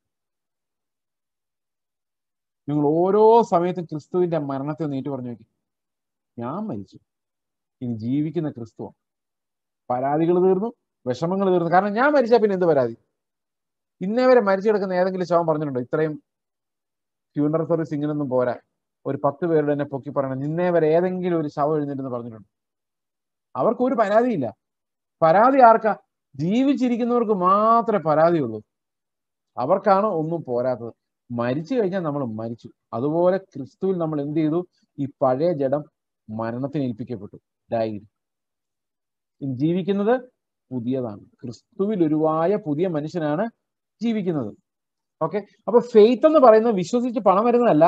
നിങ്ങൾ ഓരോ സമയത്തും ക്രിസ്തുവിന്റെ മരണത്തെ ഒന്ന് പറഞ്ഞു നോക്കി ഞാൻ മരിച്ചു ഇനി ജീവിക്കുന്ന ക്രിസ്തുവാണ് പരാതികൾ തീർന്നു വിഷമങ്ങൾ തീർന്നു കാരണം ഞാൻ മരിച്ചാൽ പിന്നെ എന്ത് പരാതി ഇന്നേ വരെ മരിച്ചു കിടക്കുന്ന ഏതെങ്കിലും ശവം പറഞ്ഞിട്ടുണ്ടോ ഇത്രയും ഫ്യൂണറൽ സർവീസ് ഇങ്ങനൊന്നും പോരാ ഒരു പത്ത് പേരുടെ എന്നെ പൊക്കി പറയണം നിന്നേ വരെ ഏതെങ്കിലും ഒരു ശവം എഴുന്നിട്ടെന്ന് പറഞ്ഞിട്ടുണ്ട് അവർക്കൊരു ഒരു പരാതിയില്ല പരാതി ആർക്കാ ജീവിച്ചിരിക്കുന്നവർക്ക് മാത്രമേ പരാതിയുള്ളൂ അവർക്കാണ് ഒന്നും പോരാത്തത് മരിച്ചു കഴിഞ്ഞാൽ നമ്മൾ മരിച്ചു അതുപോലെ ക്രിസ്തുവിൽ നമ്മൾ എന്ത് ചെയ്തു ഈ പഴയ ജഡം മരണത്തിന് ഏൽപ്പിക്കപ്പെട്ടു ഡൈഡ് ജീവിക്കുന്നത് പുതിയതാണ് ക്രിസ്തുവിൽ ഒരുവായ പുതിയ മനുഷ്യനാണ് ജീവിക്കുന്നത് ഓക്കെ അപ്പൊ ഫെയ്ത്ത് എന്ന് പറയുന്നത് വിശ്വസിച്ച് പണം വരുന്നതല്ല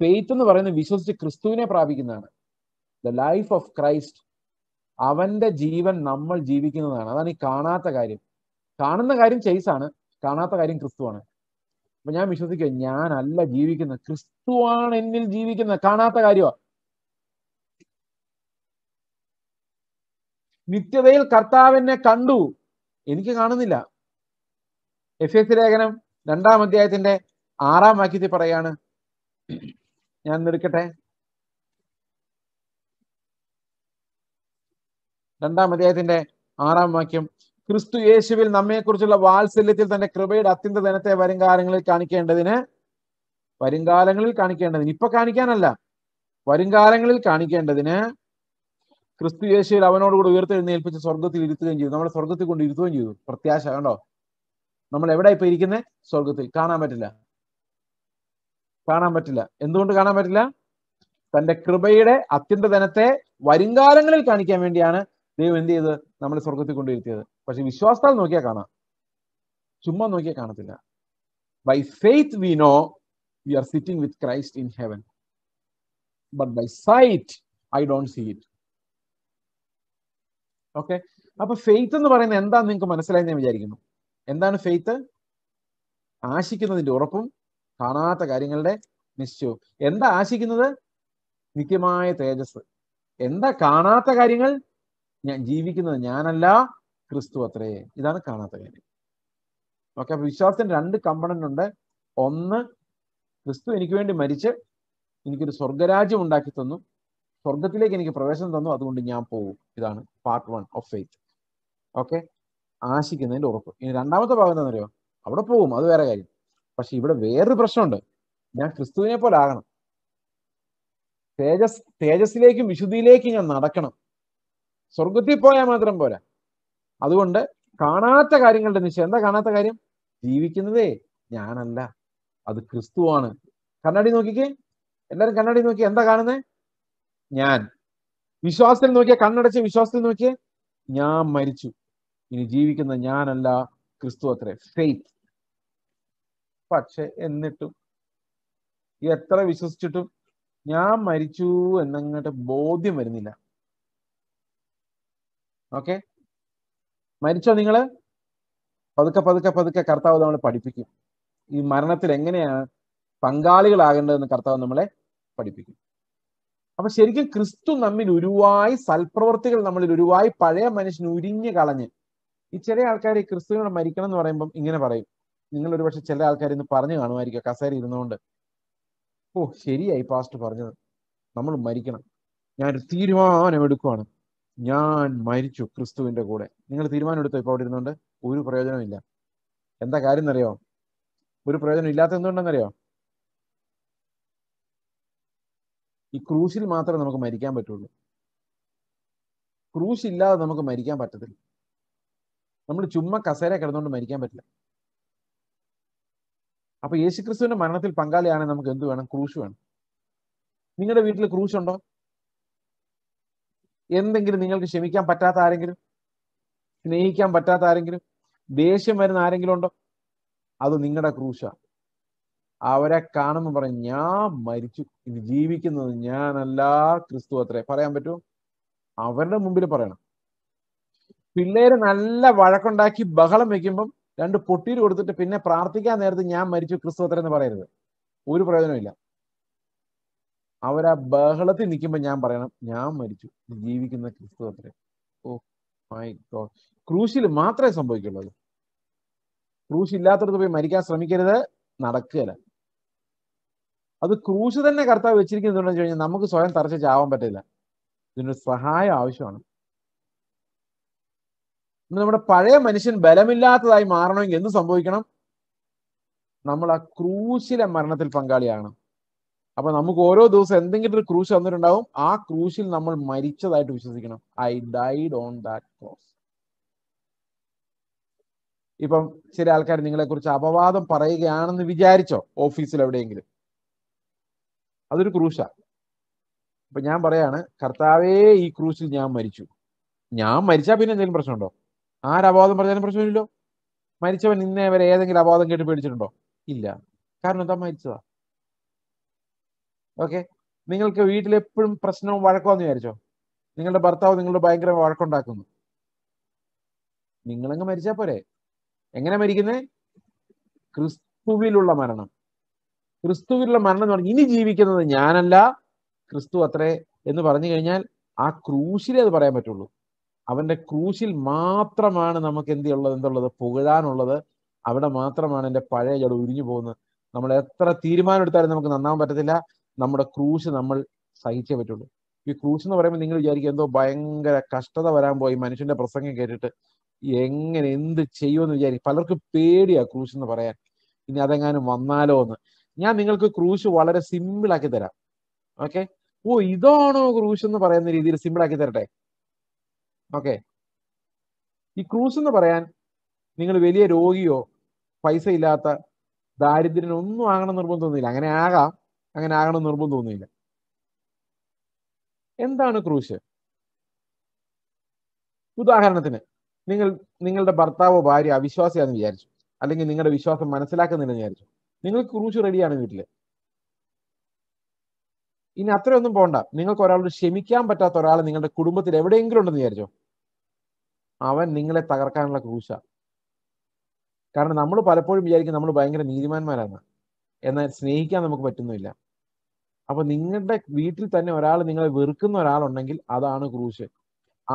ഫെയ്ത്ത് എന്ന് പറയുന്നത് വിശ്വസിച്ച് ക്രിസ്തുവിനെ പ്രാപിക്കുന്നതാണ് ദ ലൈഫ് ഓഫ് ക്രൈസ്റ്റ് അവന്റെ ജീവൻ നമ്മൾ ജീവിക്കുന്നതാണ് അതാണ് ഈ കാണാത്ത കാര്യം കാണുന്ന കാര്യം ചെയ്സാണ് കാണാത്ത കാര്യം ക്രിസ്തുവാണ് അപ്പൊ ഞാൻ വിശ്വസിക്കുക ഞാനല്ല ജീവിക്കുന്നത് ക്രിസ്തുവാണ് എന്നിൽ ജീവിക്കുന്നത് കാണാത്ത കാര്യമാണ് നിത്യതയിൽ കർത്താവിനെ കണ്ടു എനിക്ക് കാണുന്നില്ല എഫ് എസ് ലേഖനം രണ്ടാം അധ്യായത്തിന്റെ ആറാം വാക്യത്തിൽ പറയാണ് ഞാൻ നിർക്കട്ടെ രണ്ടാം അധ്യായത്തിന്റെ ആറാം വാക്യം ക്രിസ്തു യേശുവിൽ നമ്മെക്കുറിച്ചുള്ള വാത്സല്യത്തിൽ തന്റെ കൃപയുടെ അത്യന്ത ധനത്തെ വരുംകാലങ്ങളിൽ കാണിക്കേണ്ടതിന് വരുംകാലങ്ങളിൽ കാണിക്കേണ്ടതിന് ഇപ്പൊ കാണിക്കാനല്ല വരുംകാലങ്ങളിൽ കാണിക്കേണ്ടതിന് ക്രിസ്തു യേശുവിൽ അവനോടുകൂടി ഉയർത്തെഴുന്നേൽപ്പിച്ച് സ്വർഗത്തിൽ ഇരുത്തുകയും ചെയ്തു നമ്മളെ സ്വർഗത്തിൽ കൊണ്ട് ഇരുത്തുകയും ചെയ്തു പ്രത്യാശ കണ്ടോ നമ്മൾ എവിടെ ഇപ്പൊ ഇരിക്കുന്നത് സ്വർഗത്തിൽ കാണാൻ പറ്റില്ല കാണാൻ പറ്റില്ല എന്തുകൊണ്ട് കാണാൻ പറ്റില്ല തന്റെ കൃപയുടെ അത്യന്തധനത്തെ വരുംകാലങ്ങളിൽ കാണിക്കാൻ വേണ്ടിയാണ് ദൈവം എന്ത് ചെയ്ത് നമ്മളെ സ്വർഗത്തിൽ കൊണ്ടുവരുത്തിയത് പക്ഷെ വിശ്വാസത്താൽ നോക്കിയാൽ കാണാം ചുമ്മാ നോക്കിയാൽ കാണത്തില്ല by faith we know we are sitting with Christ in heaven but by sight I don't see it okay അപ്പൊ ഫെയ്ത്ത് എന്ന് പറയുന്നത് എന്താന്ന് നിങ്ങൾക്ക് മനസ്സിലായി ഞാൻ വിചാരിക്കുന്നു എന്താണ് ഫെയ്ത്ത് ആശിക്കുന്നതിന്റെ ഉറപ്പും കാണാത്ത കാര്യങ്ങളുടെ നിശ്ചയവും എന്താ ആശിക്കുന്നത് നിത്യമായ തേജസ് എന്താ കാണാത്ത കാര്യങ്ങൾ ഞാൻ ജീവിക്കുന്നത് ഞാനല്ല ക്രിസ്തു അത്രേ ഇതാണ് കാണാത്ത കാര്യം ഓക്കെ അപ്പൊ വിശ്വാസത്തിന് രണ്ട് കമ്പണന്റ് ഉണ്ട് ഒന്ന് ക്രിസ്തു എനിക്ക് വേണ്ടി മരിച്ച് എനിക്കൊരു സ്വർഗരാജ്യം ഉണ്ടാക്കി തന്നു സ്വർഗത്തിലേക്ക് എനിക്ക് പ്രവേശനം തന്നു അതുകൊണ്ട് ഞാൻ പോകും ഇതാണ് part one of faith okay ആശിക്കുന്നതിന്റെ ഉറപ്പ് ഇനി രണ്ടാമത്തെ ഭാഗം എന്താണെന്നറിയോ അവിടെ പോകും അത് വേറെ കാര്യം പക്ഷെ ഇവിടെ വേറൊരു പ്രശ്നമുണ്ട് ഞാൻ ക്രിസ്തുവിനെ പോലെ ആകണം തേജസ് തേജസ്സിലേക്കും വിശുദ്ധിയിലേക്കും ഞാൻ നടക്കണം സ്വർഗത്തിൽ പോയാൽ മാത്രം പോരാ അതുകൊണ്ട് കാണാത്ത കാര്യങ്ങളുടെ നിശ്ചയം എന്താ കാണാത്ത കാര്യം ജീവിക്കുന്നതേ ഞാനല്ല അത് ക്രിസ്തുവാണ് കണ്ണാടി നോക്കിക്കേ എല്ലാരും കണ്ണാടി നോക്കി എന്താ കാണുന്നേ ഞാൻ വിശ്വാസത്തിൽ നോക്കിയ കണ്ണടച്ച് വിശ്വാസത്തിൽ നോക്കിയേ ഞാൻ മരിച്ചു ഇനി ജീവിക്കുന്ന ഞാനല്ല ക്രിസ്തു അത്രേ ഫെയ്ത്ത് പക്ഷെ എന്നിട്ടും എത്ര വിശ്വസിച്ചിട്ടും ഞാൻ മരിച്ചു എന്നങ്ങോട്ട് ബോധ്യം വരുന്നില്ല ഓക്കെ മരിച്ചോ നിങ്ങൾ പതുക്കെ പതുക്കെ പതുക്കെ കർത്താവ് നമ്മളെ പഠിപ്പിക്കും ഈ മരണത്തിൽ എങ്ങനെയാണ് പങ്കാളികളാകേണ്ടതെന്ന് കർത്താവ് നമ്മളെ പഠിപ്പിക്കും അപ്പൊ ശരിക്കും ക്രിസ്തു നമ്മിൽ ഉരുവായി സൽപ്രവർത്തികൾ നമ്മളിൽ ഉരുവായി പഴയ മനുഷ്യൻ ഉരിഞ്ഞു കളഞ്ഞ് ഈ ചില ആൾക്കാർ ഈ ക്രിസ്തുവിനോട് മരിക്കണം എന്ന് പറയുമ്പം ഇങ്ങനെ പറയും നിങ്ങൾ ഒരുപക്ഷെ ചില ആൾക്കാർ ഇന്ന് പറഞ്ഞു കാണുമായിരിക്കും കസേര ഇരുന്നുകൊണ്ട് ഓ ശരിയായി പാസ്റ്റ് പറഞ്ഞത് നമ്മൾ മരിക്കണം ഞാനൊരു തീരുമാനം എടുക്കുവാണ് ഞാൻ മരിച്ചു ക്രിസ്തുവിൻ്റെ കൂടെ നിങ്ങൾ തീരുമാനമെടുത്തോ ഇപ്പോൾ അവിടെ ഇരുന്നുകൊണ്ട് ഒരു പ്രയോജനമില്ല എന്താ കാര്യം എന്നറിയോ ഒരു പ്രയോജനം ഇല്ലാത്ത എന്തുകൊണ്ടെന്നറിയോ ഈ ക്രൂശിൽ മാത്രമേ നമുക്ക് മരിക്കാൻ പറ്റുള്ളൂ ക്രൂശ് ഇല്ലാതെ നമുക്ക് മരിക്കാൻ പറ്റത്തില്ല നമ്മൾ ചുമ്മാ കസേര കിടന്നുകൊണ്ട് മരിക്കാൻ പറ്റില്ല അപ്പൊ യേശുക്രിസ്തുവിന്റെ മരണത്തിൽ പങ്കാളിയാണെങ്കിൽ നമുക്ക് എന്ത് വേണം ക്രൂശ് വേണം നിങ്ങളുടെ വീട്ടിൽ ക്രൂശുണ്ടോ ഉണ്ടോ എന്തെങ്കിലും നിങ്ങൾക്ക് ക്ഷമിക്കാൻ പറ്റാത്ത ആരെങ്കിലും സ്നേഹിക്കാൻ പറ്റാത്ത ആരെങ്കിലും ദേഷ്യം വരുന്ന ആരെങ്കിലും ഉണ്ടോ അത് നിങ്ങളുടെ ക്രൂശ അവരെ കാണുമ്പോൾ പറയും ഞാൻ മരിച്ചു ഇനി ജീവിക്കുന്നത് ഞാനല്ല ക്രിസ്തു അത്രേ പറയാൻ പറ്റുമോ അവരുടെ മുമ്പിൽ പറയണം പിള്ളേര് നല്ല വഴക്കുണ്ടാക്കി ബഹളം വെക്കുമ്പം രണ്ട് പൊട്ടീര് കൊടുത്തിട്ട് പിന്നെ പ്രാർത്ഥിക്കാൻ നേരത്ത് ഞാൻ മരിച്ചു ക്രിസ്തു അത്ര എന്ന് പറയരുത് ഒരു പ്രയോജനമില്ല അവർ ആ ബഹളത്തിൽ നിൽക്കുമ്പോൾ ഞാൻ പറയണം ഞാൻ മരിച്ചു ജീവിക്കുന്ന ക്രിസ്തു അത്രേ ഓ മൈ ഗോഡ് ക്രൂശിൽ മാത്രമേ സംഭവിക്കുള്ളൂ ക്രൂശ് ഇല്ലാത്തടത്ത് പോയി മരിക്കാൻ ശ്രമിക്കരുത് നടക്കുകയല്ല അത് ക്രൂശ് തന്നെ കർത്താവ് വെച്ചിരിക്കുന്നത് എന്താണെന്ന് കഴിഞ്ഞാൽ നമുക്ക് സ്വയം തറച്ച് ചാവാൻ പറ്റില്ല ഇതിനൊരു സഹായം ആവശ്യമാണ് നമ്മുടെ പഴയ മനുഷ്യൻ ബലമില്ലാത്തതായി മാറണമെങ്കിൽ എന്ത് സംഭവിക്കണം നമ്മൾ ആ ക്രൂശിലെ മരണത്തിൽ പങ്കാളിയാകണം അപ്പൊ നമുക്ക് ഓരോ ദിവസം എന്തെങ്കിലും ഒരു ക്രൂശ് തന്നിട്ടുണ്ടാവും ആ ക്രൂശിൽ നമ്മൾ മരിച്ചതായിട്ട് വിശ്വസിക്കണം I died on that cross ഇപ്പം ചില ആൾക്കാർ നിങ്ങളെ കുറിച്ച് അപവാദം പറയുകയാണെന്ന് വിചാരിച്ചോ ഓഫീസിൽ എവിടെയെങ്കിലും അതൊരു ക്രൂശ അപ്പൊ ഞാൻ പറയാണ് കർത്താവേ ഈ ക്രൂശിൽ ഞാൻ മരിച്ചു ഞാൻ മരിച്ചാൽ പിന്നെ എന്തെങ്കിലും പ്രശ്നമുണ്ടോ ആരപവാദം പറഞ്ഞാലും പ്രശ്നമില്ലല്ലോ മരിച്ചവൻ ഇന്നേ വരെ ഏതെങ്കിലും അപവാദം കേട്ട് പേടിച്ചിട്ടുണ്ടോ ഇല്ല കാരണം എന്താ മരിച്ചതാ ഓക്കെ നിങ്ങൾക്ക് വീട്ടിൽ എപ്പോഴും പ്രശ്നവും വഴക്കമെന്ന് വിചാരിച്ചോ നിങ്ങളുടെ ഭർത്താവ് നിങ്ങളുടെ ഭയങ്കര വഴക്കുണ്ടാക്കുന്നു നിങ്ങളങ്ങ് മരിച്ചാ പോരെ എങ്ങനെ മരിക്കുന്നത് ക്രിസ്തുവിലുള്ള മരണം ക്രിസ്തുവിലുള്ള മരണം എന്ന് പറഞ്ഞാൽ ഇനി ജീവിക്കുന്നത് ഞാനല്ല ക്രിസ്തു അത്രേ എന്ന് പറഞ്ഞു കഴിഞ്ഞാൽ ആ ക്രൂശിലേ അത് പറയാൻ പറ്റുള്ളൂ അവന്റെ ക്രൂശിൽ മാത്രമാണ് നമുക്ക് എന്ത് ഉള്ളത് എന്തുള്ളത് പുകഴാനുള്ളത് അവിടെ മാത്രമാണ് എൻ്റെ പഴയ ജഡം ഉരിഞ്ഞു പോകുന്നത് നമ്മൾ എത്ര തീരുമാനം എടുത്താലും നമുക്ക് നന്നാവാൻ പറ്റത്തില്ല നമ്മുടെ ക്രൂശ് നമ്മൾ സഹിച്ചേ പറ്റുള്ളൂ ഈ ക്രൂശ് എന്ന് പറയുമ്പോൾ നിങ്ങൾ വിചാരിക്കും എന്തോ ഭയങ്കര കഷ്ടത വരാൻ പോയി മനുഷ്യന്റെ പ്രസംഗം കേട്ടിട്ട് എങ്ങനെ എന്ത് ചെയ്യുമെന്ന് വിചാരിക്കും പലർക്കും പേടിയാ ക്രൂശ് എന്ന് പറയാൻ ഇനി അതെങ്ങാനും വന്നാലോ എന്ന് ഞാൻ നിങ്ങൾക്ക് ക്രൂശ് വളരെ സിമ്പിൾ ആക്കി തരാം ഓക്കെ ഓ ഇതാണോ ക്രൂശ് എന്ന് പറയുന്ന രീതിയിൽ സിമ്പിൾ ആക്കി തരട്ടെ ഓക്കെ ഈ ക്രൂസ് എന്ന് പറയാൻ നിങ്ങൾ വലിയ രോഗിയോ പൈസ ഇല്ലാത്ത ദാരിദ്ര്യനൊന്നും ആകണം നിർബന്ധമൊന്നുമില്ല അങ്ങനെ ആകാം അങ്ങനെ ആകണം നിർബന്ധം തോന്നിയില്ല എന്താണ് ക്രൂശ് ഉദാഹരണത്തിന് നിങ്ങൾ നിങ്ങളുടെ ഭർത്താവോ ഭാര്യ അവിശ്വാസിയാണെന്ന് വിചാരിച്ചു അല്ലെങ്കിൽ നിങ്ങളുടെ വിശ്വാസം മനസ്സിലാക്കുന്നില്ല വിചാരിച്ചു നിങ്ങൾ ക്രൂശ് റെഡിയാണ് വീട്ടില് ഇനി അത്രയൊന്നും പോണ്ട നിങ്ങൾക്ക് ഒരാളോട് ക്ഷമിക്കാൻ പറ്റാത്ത ഒരാൾ നിങ്ങളുടെ കുടുംബത്തിൽ എവിടെയെങ്കിലും ഉണ്ടെന്ന് വിചാരിച്ചോ അവൻ നിങ്ങളെ തകർക്കാനുള്ള ക്രൂശ കാരണം നമ്മൾ പലപ്പോഴും വിചാരിക്കും നമ്മൾ ഭയങ്കര നീതിമാന്മാരാണ് എന്നാൽ സ്നേഹിക്കാൻ നമുക്ക് പറ്റുന്നില്ല അപ്പൊ നിങ്ങളുടെ വീട്ടിൽ തന്നെ ഒരാൾ നിങ്ങളെ വെറുക്കുന്ന ഒരാളുണ്ടെങ്കിൽ അതാണ് ക്രൂശ്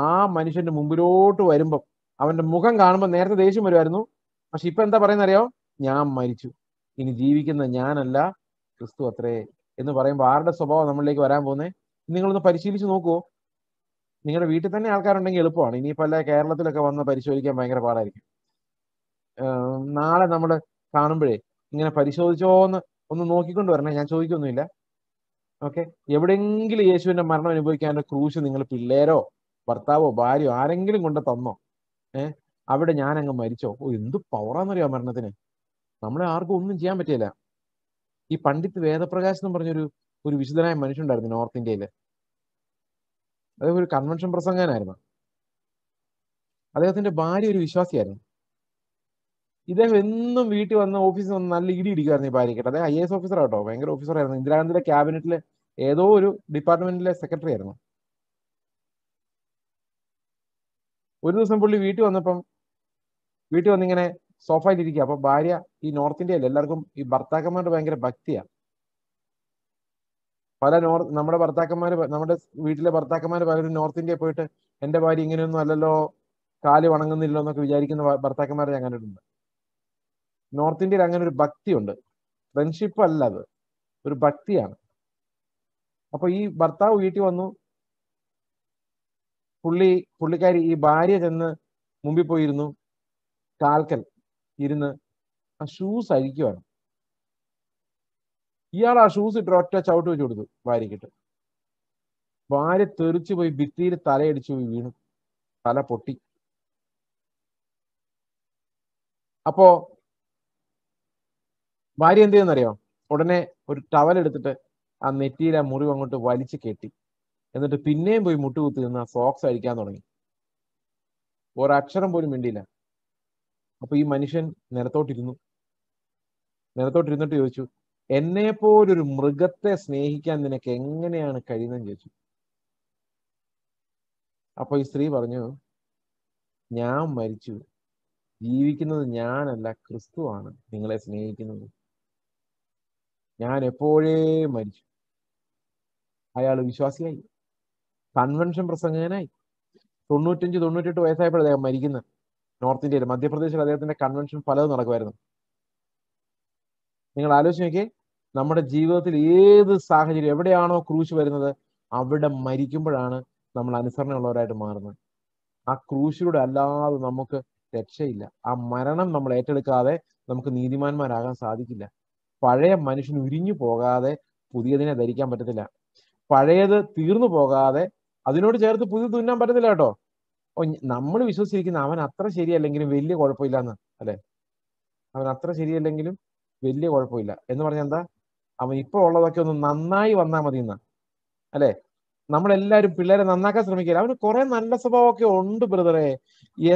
ആ മനുഷ്യന്റെ മുമ്പിലോട്ട് വരുമ്പം അവന്റെ മുഖം കാണുമ്പോൾ നേരത്തെ ദേഷ്യം വരുമായിരുന്നു പക്ഷെ ഇപ്പൊ എന്താ പറയുന്ന അറിയോ ഞാൻ മരിച്ചു ഇനി ജീവിക്കുന്ന ഞാനല്ല ക്രിസ്തു അത്രേ എന്ന് പറയുമ്പോൾ ആരുടെ സ്വഭാവം നമ്മളിലേക്ക് വരാൻ പോകുന്നത് നിങ്ങളൊന്ന് പരിശീലിച്ച് നോക്കുവോ നിങ്ങളുടെ വീട്ടിൽ തന്നെ ആൾക്കാരുണ്ടെങ്കിൽ എളുപ്പമാണ് ഇനിയിപ്പോൾ അല്ല കേരളത്തിലൊക്കെ വന്ന് പരിശോധിക്കാൻ ഭയങ്കര പാടായിരിക്കും നാളെ നമ്മൾ കാണുമ്പോഴേ ഇങ്ങനെ പരിശോധിച്ചോന്ന് ഒന്ന് നോക്കിക്കൊണ്ട് വരണേ ഞാൻ ചോദിക്കൊന്നുമില്ല ഓക്കെ എവിടെയെങ്കിലും യേശുവിന്റെ മരണം അനുഭവിക്കാൻ ക്രൂശ് നിങ്ങൾ പിള്ളേരോ ഭർത്താവോ ഭാര്യയോ ആരെങ്കിലും കൊണ്ട് തന്നോ ഏഹ് അവിടെ ഞാൻ അങ്ങ് മരിച്ചോ ഓ എന്ത് പവറാന്നറിയോ മരണത്തിന് നമ്മളെ ആർക്കും ഒന്നും ചെയ്യാൻ പറ്റില്ല ഈ പണ്ഡിറ്റ് വേദപ്രകാശ് എന്ന് പറഞ്ഞൊരു ഒരു വിശുദ്ധനായ മനുഷ്യണ്ടായിരുന്നു നോർത്ത് ഇന്ത്യയിൽ അദ്ദേഹം ഒരു കൺവെൻഷൻ പ്രസംഗനായിരുന്നു അദ്ദേഹത്തിന്റെ ഭാര്യ ഒരു വിശ്വാസിയായിരുന്നു ഇദ്ദേഹം എന്നും വീട്ടിൽ വന്ന് ഓഫീസിൽ വന്ന് നല്ല ഇടി ഇടിക്കുമായിരുന്നു ഈ ഭാര്യയ്ക്ക് അദ്ദേഹം ഐ എസ് ഓഫീസർ ആട്ടോ ഭയങ്കര ഓഫീസർ ആയിരുന്നു ഇന്ദിരാഗാന്ധിയുടെ ക്യാബിനറ്റിലെ ഏതോ ഒരു ഡിപ്പാർട്ട്മെന്റിലെ സെക്രട്ടറി ആയിരുന്നു ഒരു ദിവസം പുള്ളി വീട്ടിൽ വന്നപ്പം വീട്ടിൽ വന്നിങ്ങനെ സോഫയിലിരിക്കുക അപ്പൊ ഭാര്യ ഈ നോർത്ത് ഇന്ത്യയിൽ എല്ലാവർക്കും ഈ ഭർത്താക്കന്മാരുടെ ഭയങ്കര ഭക്തിയാണ് പല നോർ നമ്മുടെ ഭർത്താക്കന്മാര് നമ്മുടെ വീട്ടിലെ ഭർത്താക്കന്മാര് പലരും നോർത്ത് ഇന്ത്യയിൽ പോയിട്ട് എന്റെ ഭാര്യ ഇങ്ങനെയൊന്നും അല്ലല്ലോ കാല് വണങ്ങുന്നില്ലോ എന്നൊക്കെ വിചാരിക്കുന്ന ഭർത്താക്കന്മാരെ ഞാൻ കണ്ടിട്ടുണ്ട് നോർത്ത് ഇന്ത്യയിൽ അങ്ങനെ ഒരു ഭക്തിയുണ്ട് ഫ്രണ്ട്ഷിപ്പ് അല്ല അത് ഒരു ഭക്തിയാണ് അപ്പൊ ഈ ഭർത്താവ് വീട്ടിൽ വന്നു പുള്ളി പുള്ളിക്കാരി ഈ ഭാര്യ ചെന്ന് മുമ്പിൽ പോയിരുന്നു കാൽക്കൽ ഇരുന്ന് ആ ഷൂസ് അഴിക്കുവാണ് ഇയാൾ ആ ഷൂസ് ഇട്ട് ഒറ്റ ചവിട്ട് വെച്ച് കൊടുത്തു ഭാര്യക്കിട്ട് ഭാര്യ തെറിച്ചു പോയി ഭിത്തിയിൽ തലയടിച്ചു പോയി വീണു തല പൊട്ടി അപ്പോ ഭാര്യ എന്ത് ചെയ്യുന്നറിയോ ഉടനെ ഒരു ടവൽ എടുത്തിട്ട് ആ നെറ്റിയിലെ മുറിവ് അങ്ങോട്ട് വലിച്ചു കെട്ടി എന്നിട്ട് പിന്നെയും പോയി മുട്ടുകുത്തി നിന്ന് സോക്സ് അഴിക്കാൻ തുടങ്ങി ഒരക്ഷരം പോലും മിണ്ടിയില്ല അപ്പൊ ഈ മനുഷ്യൻ നിലത്തോട്ടിരുന്നു നിലത്തോട്ടിരുന്നിട്ട് ചോദിച്ചു എന്നെ പോലൊരു മൃഗത്തെ സ്നേഹിക്കാൻ നിനക്ക് എങ്ങനെയാണ് കഴിയുന്നതെന്ന് ചോദിച്ചു അപ്പൊ ഈ സ്ത്രീ പറഞ്ഞു ഞാൻ മരിച്ചു ജീവിക്കുന്നത് ഞാനല്ല ക്രിസ്തുവാണ് നിങ്ങളെ സ്നേഹിക്കുന്നത് ഞാൻ എപ്പോഴേ മരിച്ചു അയാൾ വിശ്വാസിയായി കൺവെൻഷൻ പ്രസംഗകനായി തൊണ്ണൂറ്റഞ്ച് തൊണ്ണൂറ്റെട്ട് വയസ്സായപ്പോൾ അദ്ദേഹം മരിക്കുന്നത് നോർത്ത് ഇന്ത്യയിൽ മധ്യപ്രദേശിൽ അദ്ദേഹത്തിന്റെ കൺവെൻഷൻ പലതും നടക്കുമായിരുന്നു നിങ്ങൾ ആലോചിച്ച് നോക്കിയേ നമ്മുടെ ജീവിതത്തിൽ ഏത് സാഹചര്യം എവിടെയാണോ ക്രൂശ് വരുന്നത് അവിടെ മരിക്കുമ്പോഴാണ് നമ്മൾ അനുസരണമുള്ളവരായിട്ട് മാറുന്നത് ആ ക്രൂശിലൂടെ അല്ലാതെ നമുക്ക് രക്ഷയില്ല ആ മരണം നമ്മൾ ഏറ്റെടുക്കാതെ നമുക്ക് നീതിമാന്മാരാകാൻ സാധിക്കില്ല പഴയ മനുഷ്യൻ ഉരിഞ്ഞു പോകാതെ പുതിയതിനെ ധരിക്കാൻ പറ്റത്തില്ല പഴയത് തീർന്നു പോകാതെ അതിനോട് ചേർത്ത് പുതിയത് തുന്നാൻ പറ്റത്തില്ല കേട്ടോ നമ്മൾ വിശ്വസിച്ചിരിക്കുന്ന അവൻ അത്ര ശരിയല്ലെങ്കിലും വലിയ കുഴപ്പമില്ല എന്ന് അല്ലെ അവൻ അത്ര ശരിയല്ലെങ്കിലും വലിയ കുഴപ്പമില്ല എന്ന് പറഞ്ഞാൽ എന്താ അവൻ ഇപ്പോൾ ഉള്ളതൊക്കെ ഒന്ന് നന്നായി വന്നാൽ മതി എന്നാ അല്ലെ നമ്മളെല്ലാവരും പിള്ളേരെ നന്നാക്കാൻ ശ്രമിക്കില്ല അവന് കുറെ നല്ല സ്വഭാവമൊക്കെ ഉണ്ട് ബ്രദറെ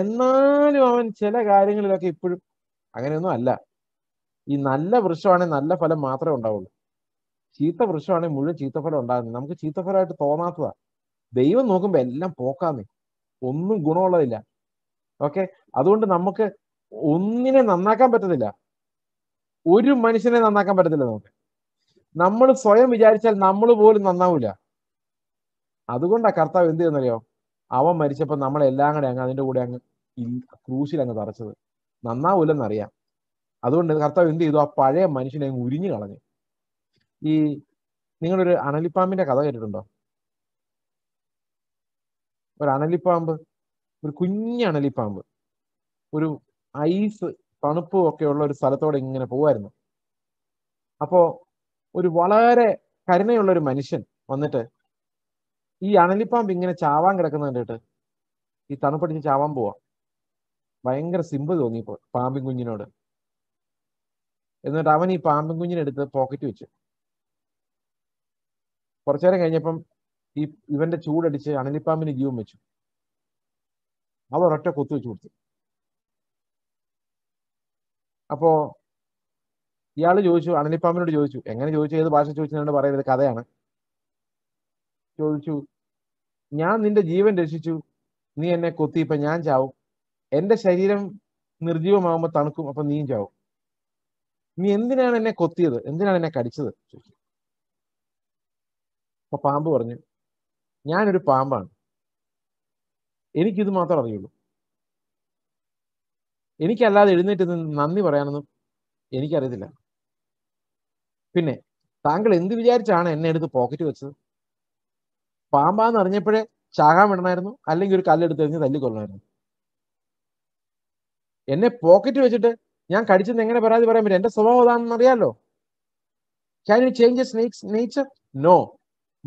എന്നാലും അവൻ ചില കാര്യങ്ങളിലൊക്കെ ഇപ്പോഴും അങ്ങനെയൊന്നും അല്ല ഈ നല്ല വൃക്ഷമാണെങ്കിൽ നല്ല ഫലം മാത്രമേ ഉണ്ടാവുള്ളൂ ചീത്ത വൃക്ഷമാണെങ്കിൽ മുഴുവൻ ചീത്തഫലം ഉണ്ടാകുന്നത് നമുക്ക് ചീത്തഫലമായിട്ട് തോന്നാത്തതാ ദൈവം നോക്കുമ്പോൾ എല്ലാം പോക്കാന്നേ ഒന്നും ഗുണമുള്ളതില്ല ഓക്കെ അതുകൊണ്ട് നമുക്ക് ഒന്നിനെ നന്നാക്കാൻ പറ്റത്തില്ല ഒരു മനുഷ്യനെ നന്നാക്കാൻ പറ്റത്തില്ല നമുക്ക് നമ്മൾ സ്വയം വിചാരിച്ചാൽ നമ്മൾ പോലും നന്നാവൂല അതുകൊണ്ടാ കർത്താവ് എന്ത് ചെയ്യുന്നറിയോ അവൻ മരിച്ചപ്പോൾ നമ്മളെല്ലാം കൂടെ അങ്ങ് അതിന്റെ കൂടെ അങ്ങ് ക്രൂശിൽ അങ്ങ് തറച്ചത് നന്നാവൂലെന്നറിയാം അതുകൊണ്ട് കർത്താവ് എന്ത് ചെയ്തു ആ പഴയ മനുഷ്യനെ ഉരിഞ്ഞു കളഞ്ഞു ഈ നിങ്ങളൊരു അണലിപ്പാമ്പിന്റെ കഥ കേട്ടിട്ടുണ്ടോ ഒരു അണലിപ്പാമ്പ് ഒരു കുഞ്ഞ് അണലിപ്പാമ്പ് ഒരു ഐസ് തണുപ്പ് ഒക്കെ ഉള്ള ഒരു സ്ഥലത്തോടെ ഇങ്ങനെ പോവായിരുന്നു അപ്പോ ഒരു വളരെ കരുണയുള്ള ഒരു മനുഷ്യൻ വന്നിട്ട് ഈ അണലിപ്പാമ്പ് ഇങ്ങനെ ചാവാൻ കിടക്കുന്ന കണ്ടിട്ട് ഈ തണുപ്പടിച്ച് ചാവാൻ പോവാ ഭയങ്കര സിമ്പ് തോന്നി പാമ്പിൻ കുഞ്ഞിനോട് എന്നിട്ട് അവൻ ഈ പാമ്പൻ കുഞ്ഞിനെടുത്ത് പോക്കറ്റ് വെച്ചു കുറച്ചു നേരം കഴിഞ്ഞപ്പം ഈ ഇവന്റെ ചൂടടിച്ച് അണലിപ്പാമ്പിന് ജീവൻ വെച്ചു അവ ഒരൊറ്റ കൊത്തു വെച്ചു കൊടുത്തു അപ്പോ ഇയാൾ ചോദിച്ചു അണലിപ്പാമ്പിനോട് ചോദിച്ചു എങ്ങനെ ചോദിച്ചു ഏത് ഭാഷ എന്നോട് പറയുന്നത് കഥയാണ് ചോദിച്ചു ഞാൻ നിന്റെ ജീവൻ രക്ഷിച്ചു നീ എന്നെ കൊത്തി ഇപ്പൊ ഞാൻ ചാവും എന്റെ ശരീരം നിർജീവമാകുമ്പോൾ തണുക്കും അപ്പൊ നീയും ചാവും നീ എന്തിനാണ് എന്നെ കൊത്തിയത് എന്തിനാണ് എന്നെ കടിച്ചത് ചോദിക്കും അപ്പൊ പാമ്പ് പറഞ്ഞു ഞാനൊരു പാമ്പാണ് എനിക്കിത് മാത്രം അറിയുള്ളൂ എനിക്കല്ലാതെ എഴുന്നേറ്റ് നിന്ന് നന്ദി പറയാനൊന്നും എനിക്കറിയത്തില്ല പിന്നെ താങ്കൾ എന്ത് വിചാരിച്ചാണ് എന്നെ എടുത്ത് പോക്കറ്റ് വെച്ചത് പാമ്പാന്ന് അറിഞ്ഞപ്പോഴേ ചാകാൻ വിടണമായിരുന്നു അല്ലെങ്കിൽ ഒരു കല്ലെടുത്ത് എറിഞ്ഞ് തല്ലിക്കൊള്ളണമായിരുന്നു എന്നെ പോക്കറ്റ് വെച്ചിട്ട് ഞാൻ കടിച്ചെന്ന് എങ്ങനെ പരാതി പറയാൻ പറ്റും എന്റെ സ്വഭാവം അതാണെന്ന് അറിയാലോ can you changes nature no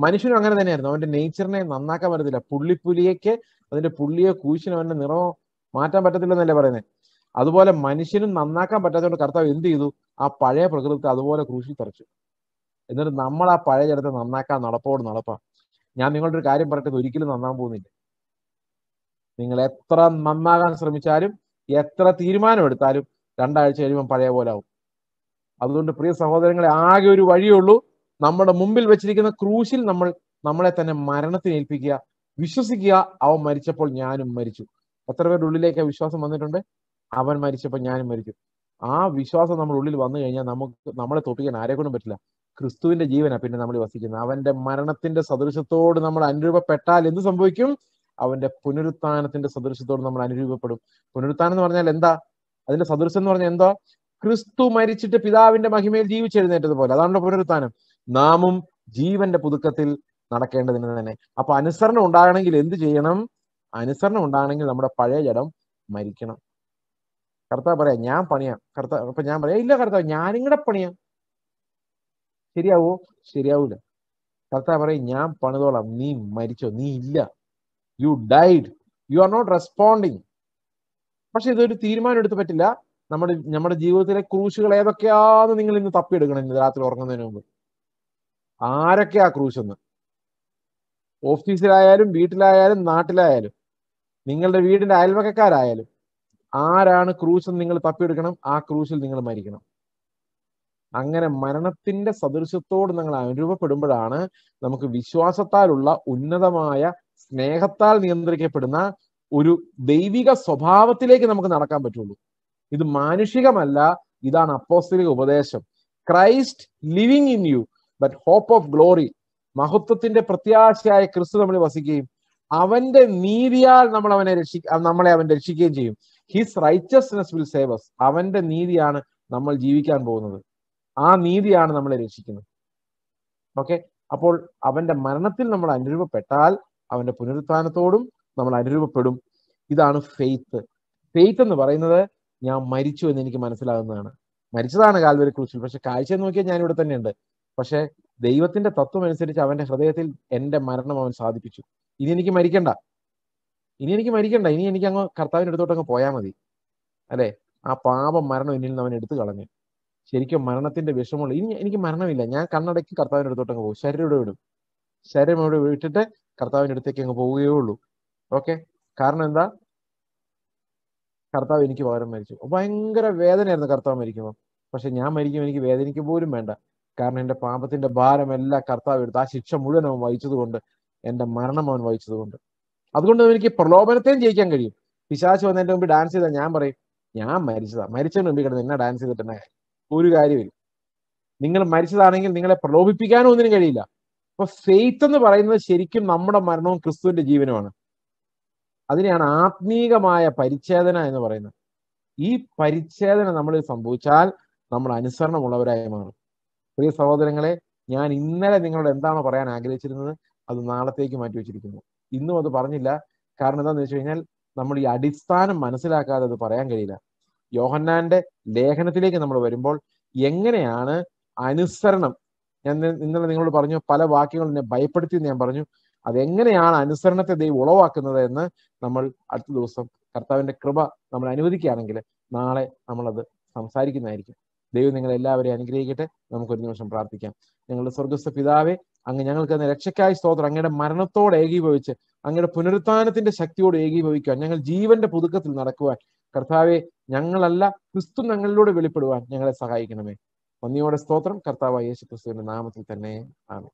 മനുഷ്യനും അങ്ങനെ തന്നെയായിരുന്നു അവന്റെ നേച്ചറിനെ നന്നാക്കാൻ പറ്റത്തില്ല പുള്ളിപ്പുലിയേക്ക് അതിന്റെ പുള്ളിയെ കൂശിനും അവന്റെ നിറമോ മാറ്റാൻ പറ്റത്തില്ലെന്നല്ലേ പറയുന്നത് അതുപോലെ മനുഷ്യനും നന്നാക്കാൻ പറ്റാത്തതുകൊണ്ട് കർത്താവ് എന്ത് ചെയ്തു ആ പഴയ പ്രകൃതി അതുപോലെ ക്രൂശി തറച്ചു എന്നിട്ട് നമ്മൾ ആ പഴയ ജലത്തെ നന്നാക്കാൻ നടപ്പോട് നടപ്പാം ഞാൻ നിങ്ങളുടെ ഒരു കാര്യം പറയട്ടെ ഒരിക്കലും നന്നാൻ പോകുന്നില്ല നിങ്ങൾ എത്ര നന്നാകാൻ ശ്രമിച്ചാലും എത്ര തീരുമാനമെടുത്താലും രണ്ടാഴ്ച കഴിയുമ്പോൾ പഴയ പോലെ ആവും അതുകൊണ്ട് പ്രിയ സഹോദരങ്ങളെ ആകെ ഒരു വഴിയുള്ളൂ നമ്മുടെ മുമ്പിൽ വെച്ചിരിക്കുന്ന ക്രൂശിൽ നമ്മൾ നമ്മളെ തന്നെ മരണത്തിന് ഏൽപ്പിക്കുക വിശ്വസിക്കുക അവൻ മരിച്ചപ്പോൾ ഞാനും മരിച്ചു എത്ര പേരുടെ ഉള്ളിലേക്ക് വിശ്വാസം വന്നിട്ടുണ്ട് അവൻ മരിച്ചപ്പോൾ ഞാനും മരിച്ചു ആ വിശ്വാസം നമ്മൾ ഉള്ളിൽ വന്നു കഴിഞ്ഞാൽ നമുക്ക് നമ്മളെ തോപ്പിക്കാൻ ആരെക്കൊണ്ടും പറ്റില്ല ക്രിസ്തുവിന്റെ ജീവനാ പിന്നെ നമ്മൾ വസിക്കുന്നത് അവന്റെ മരണത്തിന്റെ സദൃശത്തോട് നമ്മൾ അനുരൂപപ്പെട്ടാൽ എന്ത് സംഭവിക്കും അവന്റെ പുനരുത്ഥാനത്തിന്റെ സദൃശത്തോട് നമ്മൾ അനുരൂപപ്പെടും പുനരുത്ഥാനം എന്ന് പറഞ്ഞാൽ എന്താ അതിന്റെ സദൃശം എന്ന് പറഞ്ഞാൽ എന്താ ക്രിസ്തു മരിച്ചിട്ട് പിതാവിന്റെ മഹിമയിൽ ജീവിച്ചെഴുന്നേറ്റത് പോലെ അതാണല്ലോ പുനരുത്ഥാനം നാമും ജീവന്റെ പുതുക്കത്തിൽ നടക്കേണ്ടതിന് തന്നെ അപ്പൊ അനുസരണം ഉണ്ടാകണമെങ്കിൽ എന്ത് ചെയ്യണം അനുസരണം ഉണ്ടാകണമെങ്കിൽ നമ്മുടെ പഴയ ജഡം മരിക്കണം കർത്താവ് പറയാ ഞാൻ പണിയാം കർത്താവ് അപ്പൊ ഞാൻ പറയാം ഇല്ല കർത്താവ് ഞാനും കൂടെ പണിയാം ശരിയാവോ ശരിയാവൂല കർത്താവ് പറയും ഞാൻ പണിതോളാം നീ മരിച്ചോ നീ ഇല്ല you died you are not responding പക്ഷെ ഇതൊരു തീരുമാനം എടുത്ത് പറ്റില്ല നമ്മുടെ നമ്മുടെ ജീവിതത്തിലെ ക്രൂശുകൾ ഏതൊക്കെയാന്ന് നിങ്ങൾ ഇന്ന് തപ്പിയെടുക്കണം ഇന്ന് രാത്രി ഉറങ്ങുന്നതിന് മുമ്പ് ആരൊക്കെയാ ക്രൂശ് എന്ന് ഓഫീസിലായാലും വീട്ടിലായാലും നാട്ടിലായാലും നിങ്ങളുടെ വീടിന്റെ അയൽവക്കക്കാരായാലും ആരാണ് ക്രൂശ് നിങ്ങൾ തപ്പിയെടുക്കണം ആ ക്രൂശിൽ നിങ്ങൾ മരിക്കണം അങ്ങനെ മരണത്തിന്റെ സദൃശ്യത്തോട് നിങ്ങൾ അനുരൂപപ്പെടുമ്പോഴാണ് നമുക്ക് വിശ്വാസത്താലുള്ള ഉന്നതമായ സ്നേഹത്താൽ നിയന്ത്രിക്കപ്പെടുന്ന ഒരു ദൈവിക സ്വഭാവത്തിലേക്ക് നമുക്ക് നടക്കാൻ പറ്റുള്ളൂ ഇത് മാനുഷികമല്ല ഇതാണ് അപ്പോസ്തലിക ഉപദേശം Christ living in you but hope of glory മഹത്വത്തിന്റെ പ്രത്യാശയായ ക്രിസ്തു നമ്മൾ വസിക്കുകയും അവന്റെ നീതിയാൽ നമ്മൾ അവനെ രക്ഷി നമ്മളെ അവൻ രക്ഷിക്കുകയും ചെയ്യും his righteousness will save us അവന്റെ നീതിയാണ് നമ്മൾ ജീവിക്കാൻ പോകുന്നത് ആ നീതിയാണ് നമ്മളെ രക്ഷിക്കുന്നത് ഓക്കെ അപ്പോൾ അവന്റെ മരണത്തിൽ നമ്മൾ അനുരൂപപ്പെട്ടാൽ അവന്റെ പുനരുത്ഥാനത്തോടും നമ്മൾ അനുരൂപപ്പെടും ഇതാണ് ഫെയ്ത്ത് ഫെയ്ത്ത് എന്ന് പറയുന്നത് ഞാൻ മരിച്ചു എന്ന് എനിക്ക് മനസ്സിലാകുന്നതാണ് മരിച്ചതാണ് കാൽവരി ക്രൂശിൽ പക്ഷെ കാഴ്ച നോക്കിയാൽ ഞാൻ ഇവിടെ തന്നെയുണ്ട് പക്ഷെ ദൈവത്തിന്റെ തത്വം അനുസരിച്ച് അവന്റെ ഹൃദയത്തിൽ എന്റെ മരണം അവൻ സാധിപ്പിച്ചു ഇനി എനിക്ക് മരിക്കണ്ട ഇനി എനിക്ക് മരിക്കണ്ട ഇനി എനിക്ക് അങ്ങ് കർത്താവിൻ്റെ അടുത്തോട്ട് അങ്ങ് പോയാൽ മതി അല്ലെ ആ പാപം മരണം എന്നിൽ നിന്ന് അവൻ എടുത്തു കളഞ്ഞു ശരിക്കും മരണത്തിന്റെ വിഷമമുള്ള ഇനി എനിക്ക് മരണമില്ല ഞാൻ കണ്ണടക്കി കർത്താവിൻ്റെ അടുത്തോട്ട് അങ്ങ് പോകും ശരീരം ഇവിടെ വിടും ശരീരം ഇവിടെ വിട്ടിട്ട് കർത്താവിൻ്റെ അടുത്തേക്ക് അങ്ങ് പോവുകയേ ഉള്ളൂ ഓക്കെ കാരണം എന്താ കർത്താവ് എനിക്ക് പകരം മരിച്ചു ഭയങ്കര വേദനയായിരുന്നു കർത്താവ് മരിക്കുമ്പോൾ പക്ഷെ ഞാൻ മരിക്കും എനിക്ക് വേദനയ്ക്ക് പോലും വേണ്ട കാരണം എൻ്റെ പാപത്തിന്റെ ഭാരമെല്ലാം കർത്താവ് എടുത്ത് ആ ശിക്ഷ മുഴുവൻ അവൻ വഹിച്ചതുകൊണ്ട് എൻ്റെ മരണം അവൻ വഹിച്ചതുകൊണ്ട് അതുകൊണ്ട് എനിക്ക് പ്രലോഭനത്തെയും ജയിക്കാൻ കഴിയും പിശാച്ച് വന്നതിന്റെ മുമ്പ് ഡാൻസ് ചെയ്താൽ ഞാൻ പറയും ഞാൻ മരിച്ചതാ മരിച്ചതിന് മുമ്പ് കിടന്ന് എന്നാ ഡാൻസ് ചെയ്തിട്ട് എന്നാ ഒരു കാര്യമില്ല നിങ്ങൾ മരിച്ചതാണെങ്കിൽ നിങ്ങളെ പ്രലോഭിപ്പിക്കാനും ഒന്നിനും കഴിയില്ല അപ്പൊ ഫെയ്ത്ത് എന്ന് പറയുന്നത് ശരിക്കും നമ്മുടെ മരണവും ക്രിസ്തുവിന്റെ ജീവനുമാണ് അതിനെയാണ് ആത്മീകമായ പരിച്ഛേദന എന്ന് പറയുന്നത് ഈ പരിച്ഛേദന നമ്മൾ സംഭവിച്ചാൽ നമ്മൾ അനുസരണമുള്ളവരായി മാറും പ്രിയ സഹോദരങ്ങളെ ഞാൻ ഇന്നലെ നിങ്ങളോട് എന്താണോ പറയാൻ ആഗ്രഹിച്ചിരുന്നത് അത് നാളത്തേക്ക് മാറ്റി വെച്ചിരിക്കുന്നു ഇന്നും അത് പറഞ്ഞില്ല കാരണം എന്താണെന്ന് വെച്ച് കഴിഞ്ഞാൽ നമ്മൾ ഈ അടിസ്ഥാനം മനസ്സിലാക്കാതെ അത് പറയാൻ കഴിയില്ല യോഹന്നാന്റെ ലേഖനത്തിലേക്ക് നമ്മൾ വരുമ്പോൾ എങ്ങനെയാണ് അനുസരണം ഞാൻ ഇന്നലെ നിങ്ങളോട് പറഞ്ഞു പല വാക്യങ്ങളും എന്നെ ഭയപ്പെടുത്തി ഞാൻ പറഞ്ഞു അതെങ്ങനെയാണ് അനുസരണത്തെ ദൈവം ഉളവാക്കുന്നത് എന്ന് നമ്മൾ അടുത്ത ദിവസം കർത്താവിന്റെ കൃപ നമ്മൾ അനുവദിക്കുകയാണെങ്കിൽ നാളെ നമ്മളത് സംസാരിക്കുന്നതായിരിക്കും ദൈവം നിങ്ങൾ എല്ലാവരെയും അനുഗ്രഹിക്കട്ടെ നമുക്കൊരു നിമിഷം പ്രാർത്ഥിക്കാം ഞങ്ങളുടെ സ്വർഗസ്വ പിതാവെ അങ്ങ് ഞങ്ങൾക്ക് തന്നെ രക്ഷയ്ക്കായ സ്തോത്രം അങ്ങയുടെ മരണത്തോട് ഏകീഭവിച്ച് അങ്ങയുടെ പുനരുത്ഥാനത്തിന്റെ ശക്തിയോട് ഏകീഭവിക്കുവാൻ ഞങ്ങൾ ജീവന്റെ പുതുക്കത്തിൽ നടക്കുവാൻ കർത്താവെ ഞങ്ങളല്ല ക്രിസ്തു ഞങ്ങളിലൂടെ വെളിപ്പെടുവാൻ ഞങ്ങളെ സഹായിക്കണമേ നന്ദിയോടെ സ്തോത്രം കർത്താവ് യേശു ക്രിസ്തുവിന്റെ നാമത്തിൽ തന്നെ ആണ്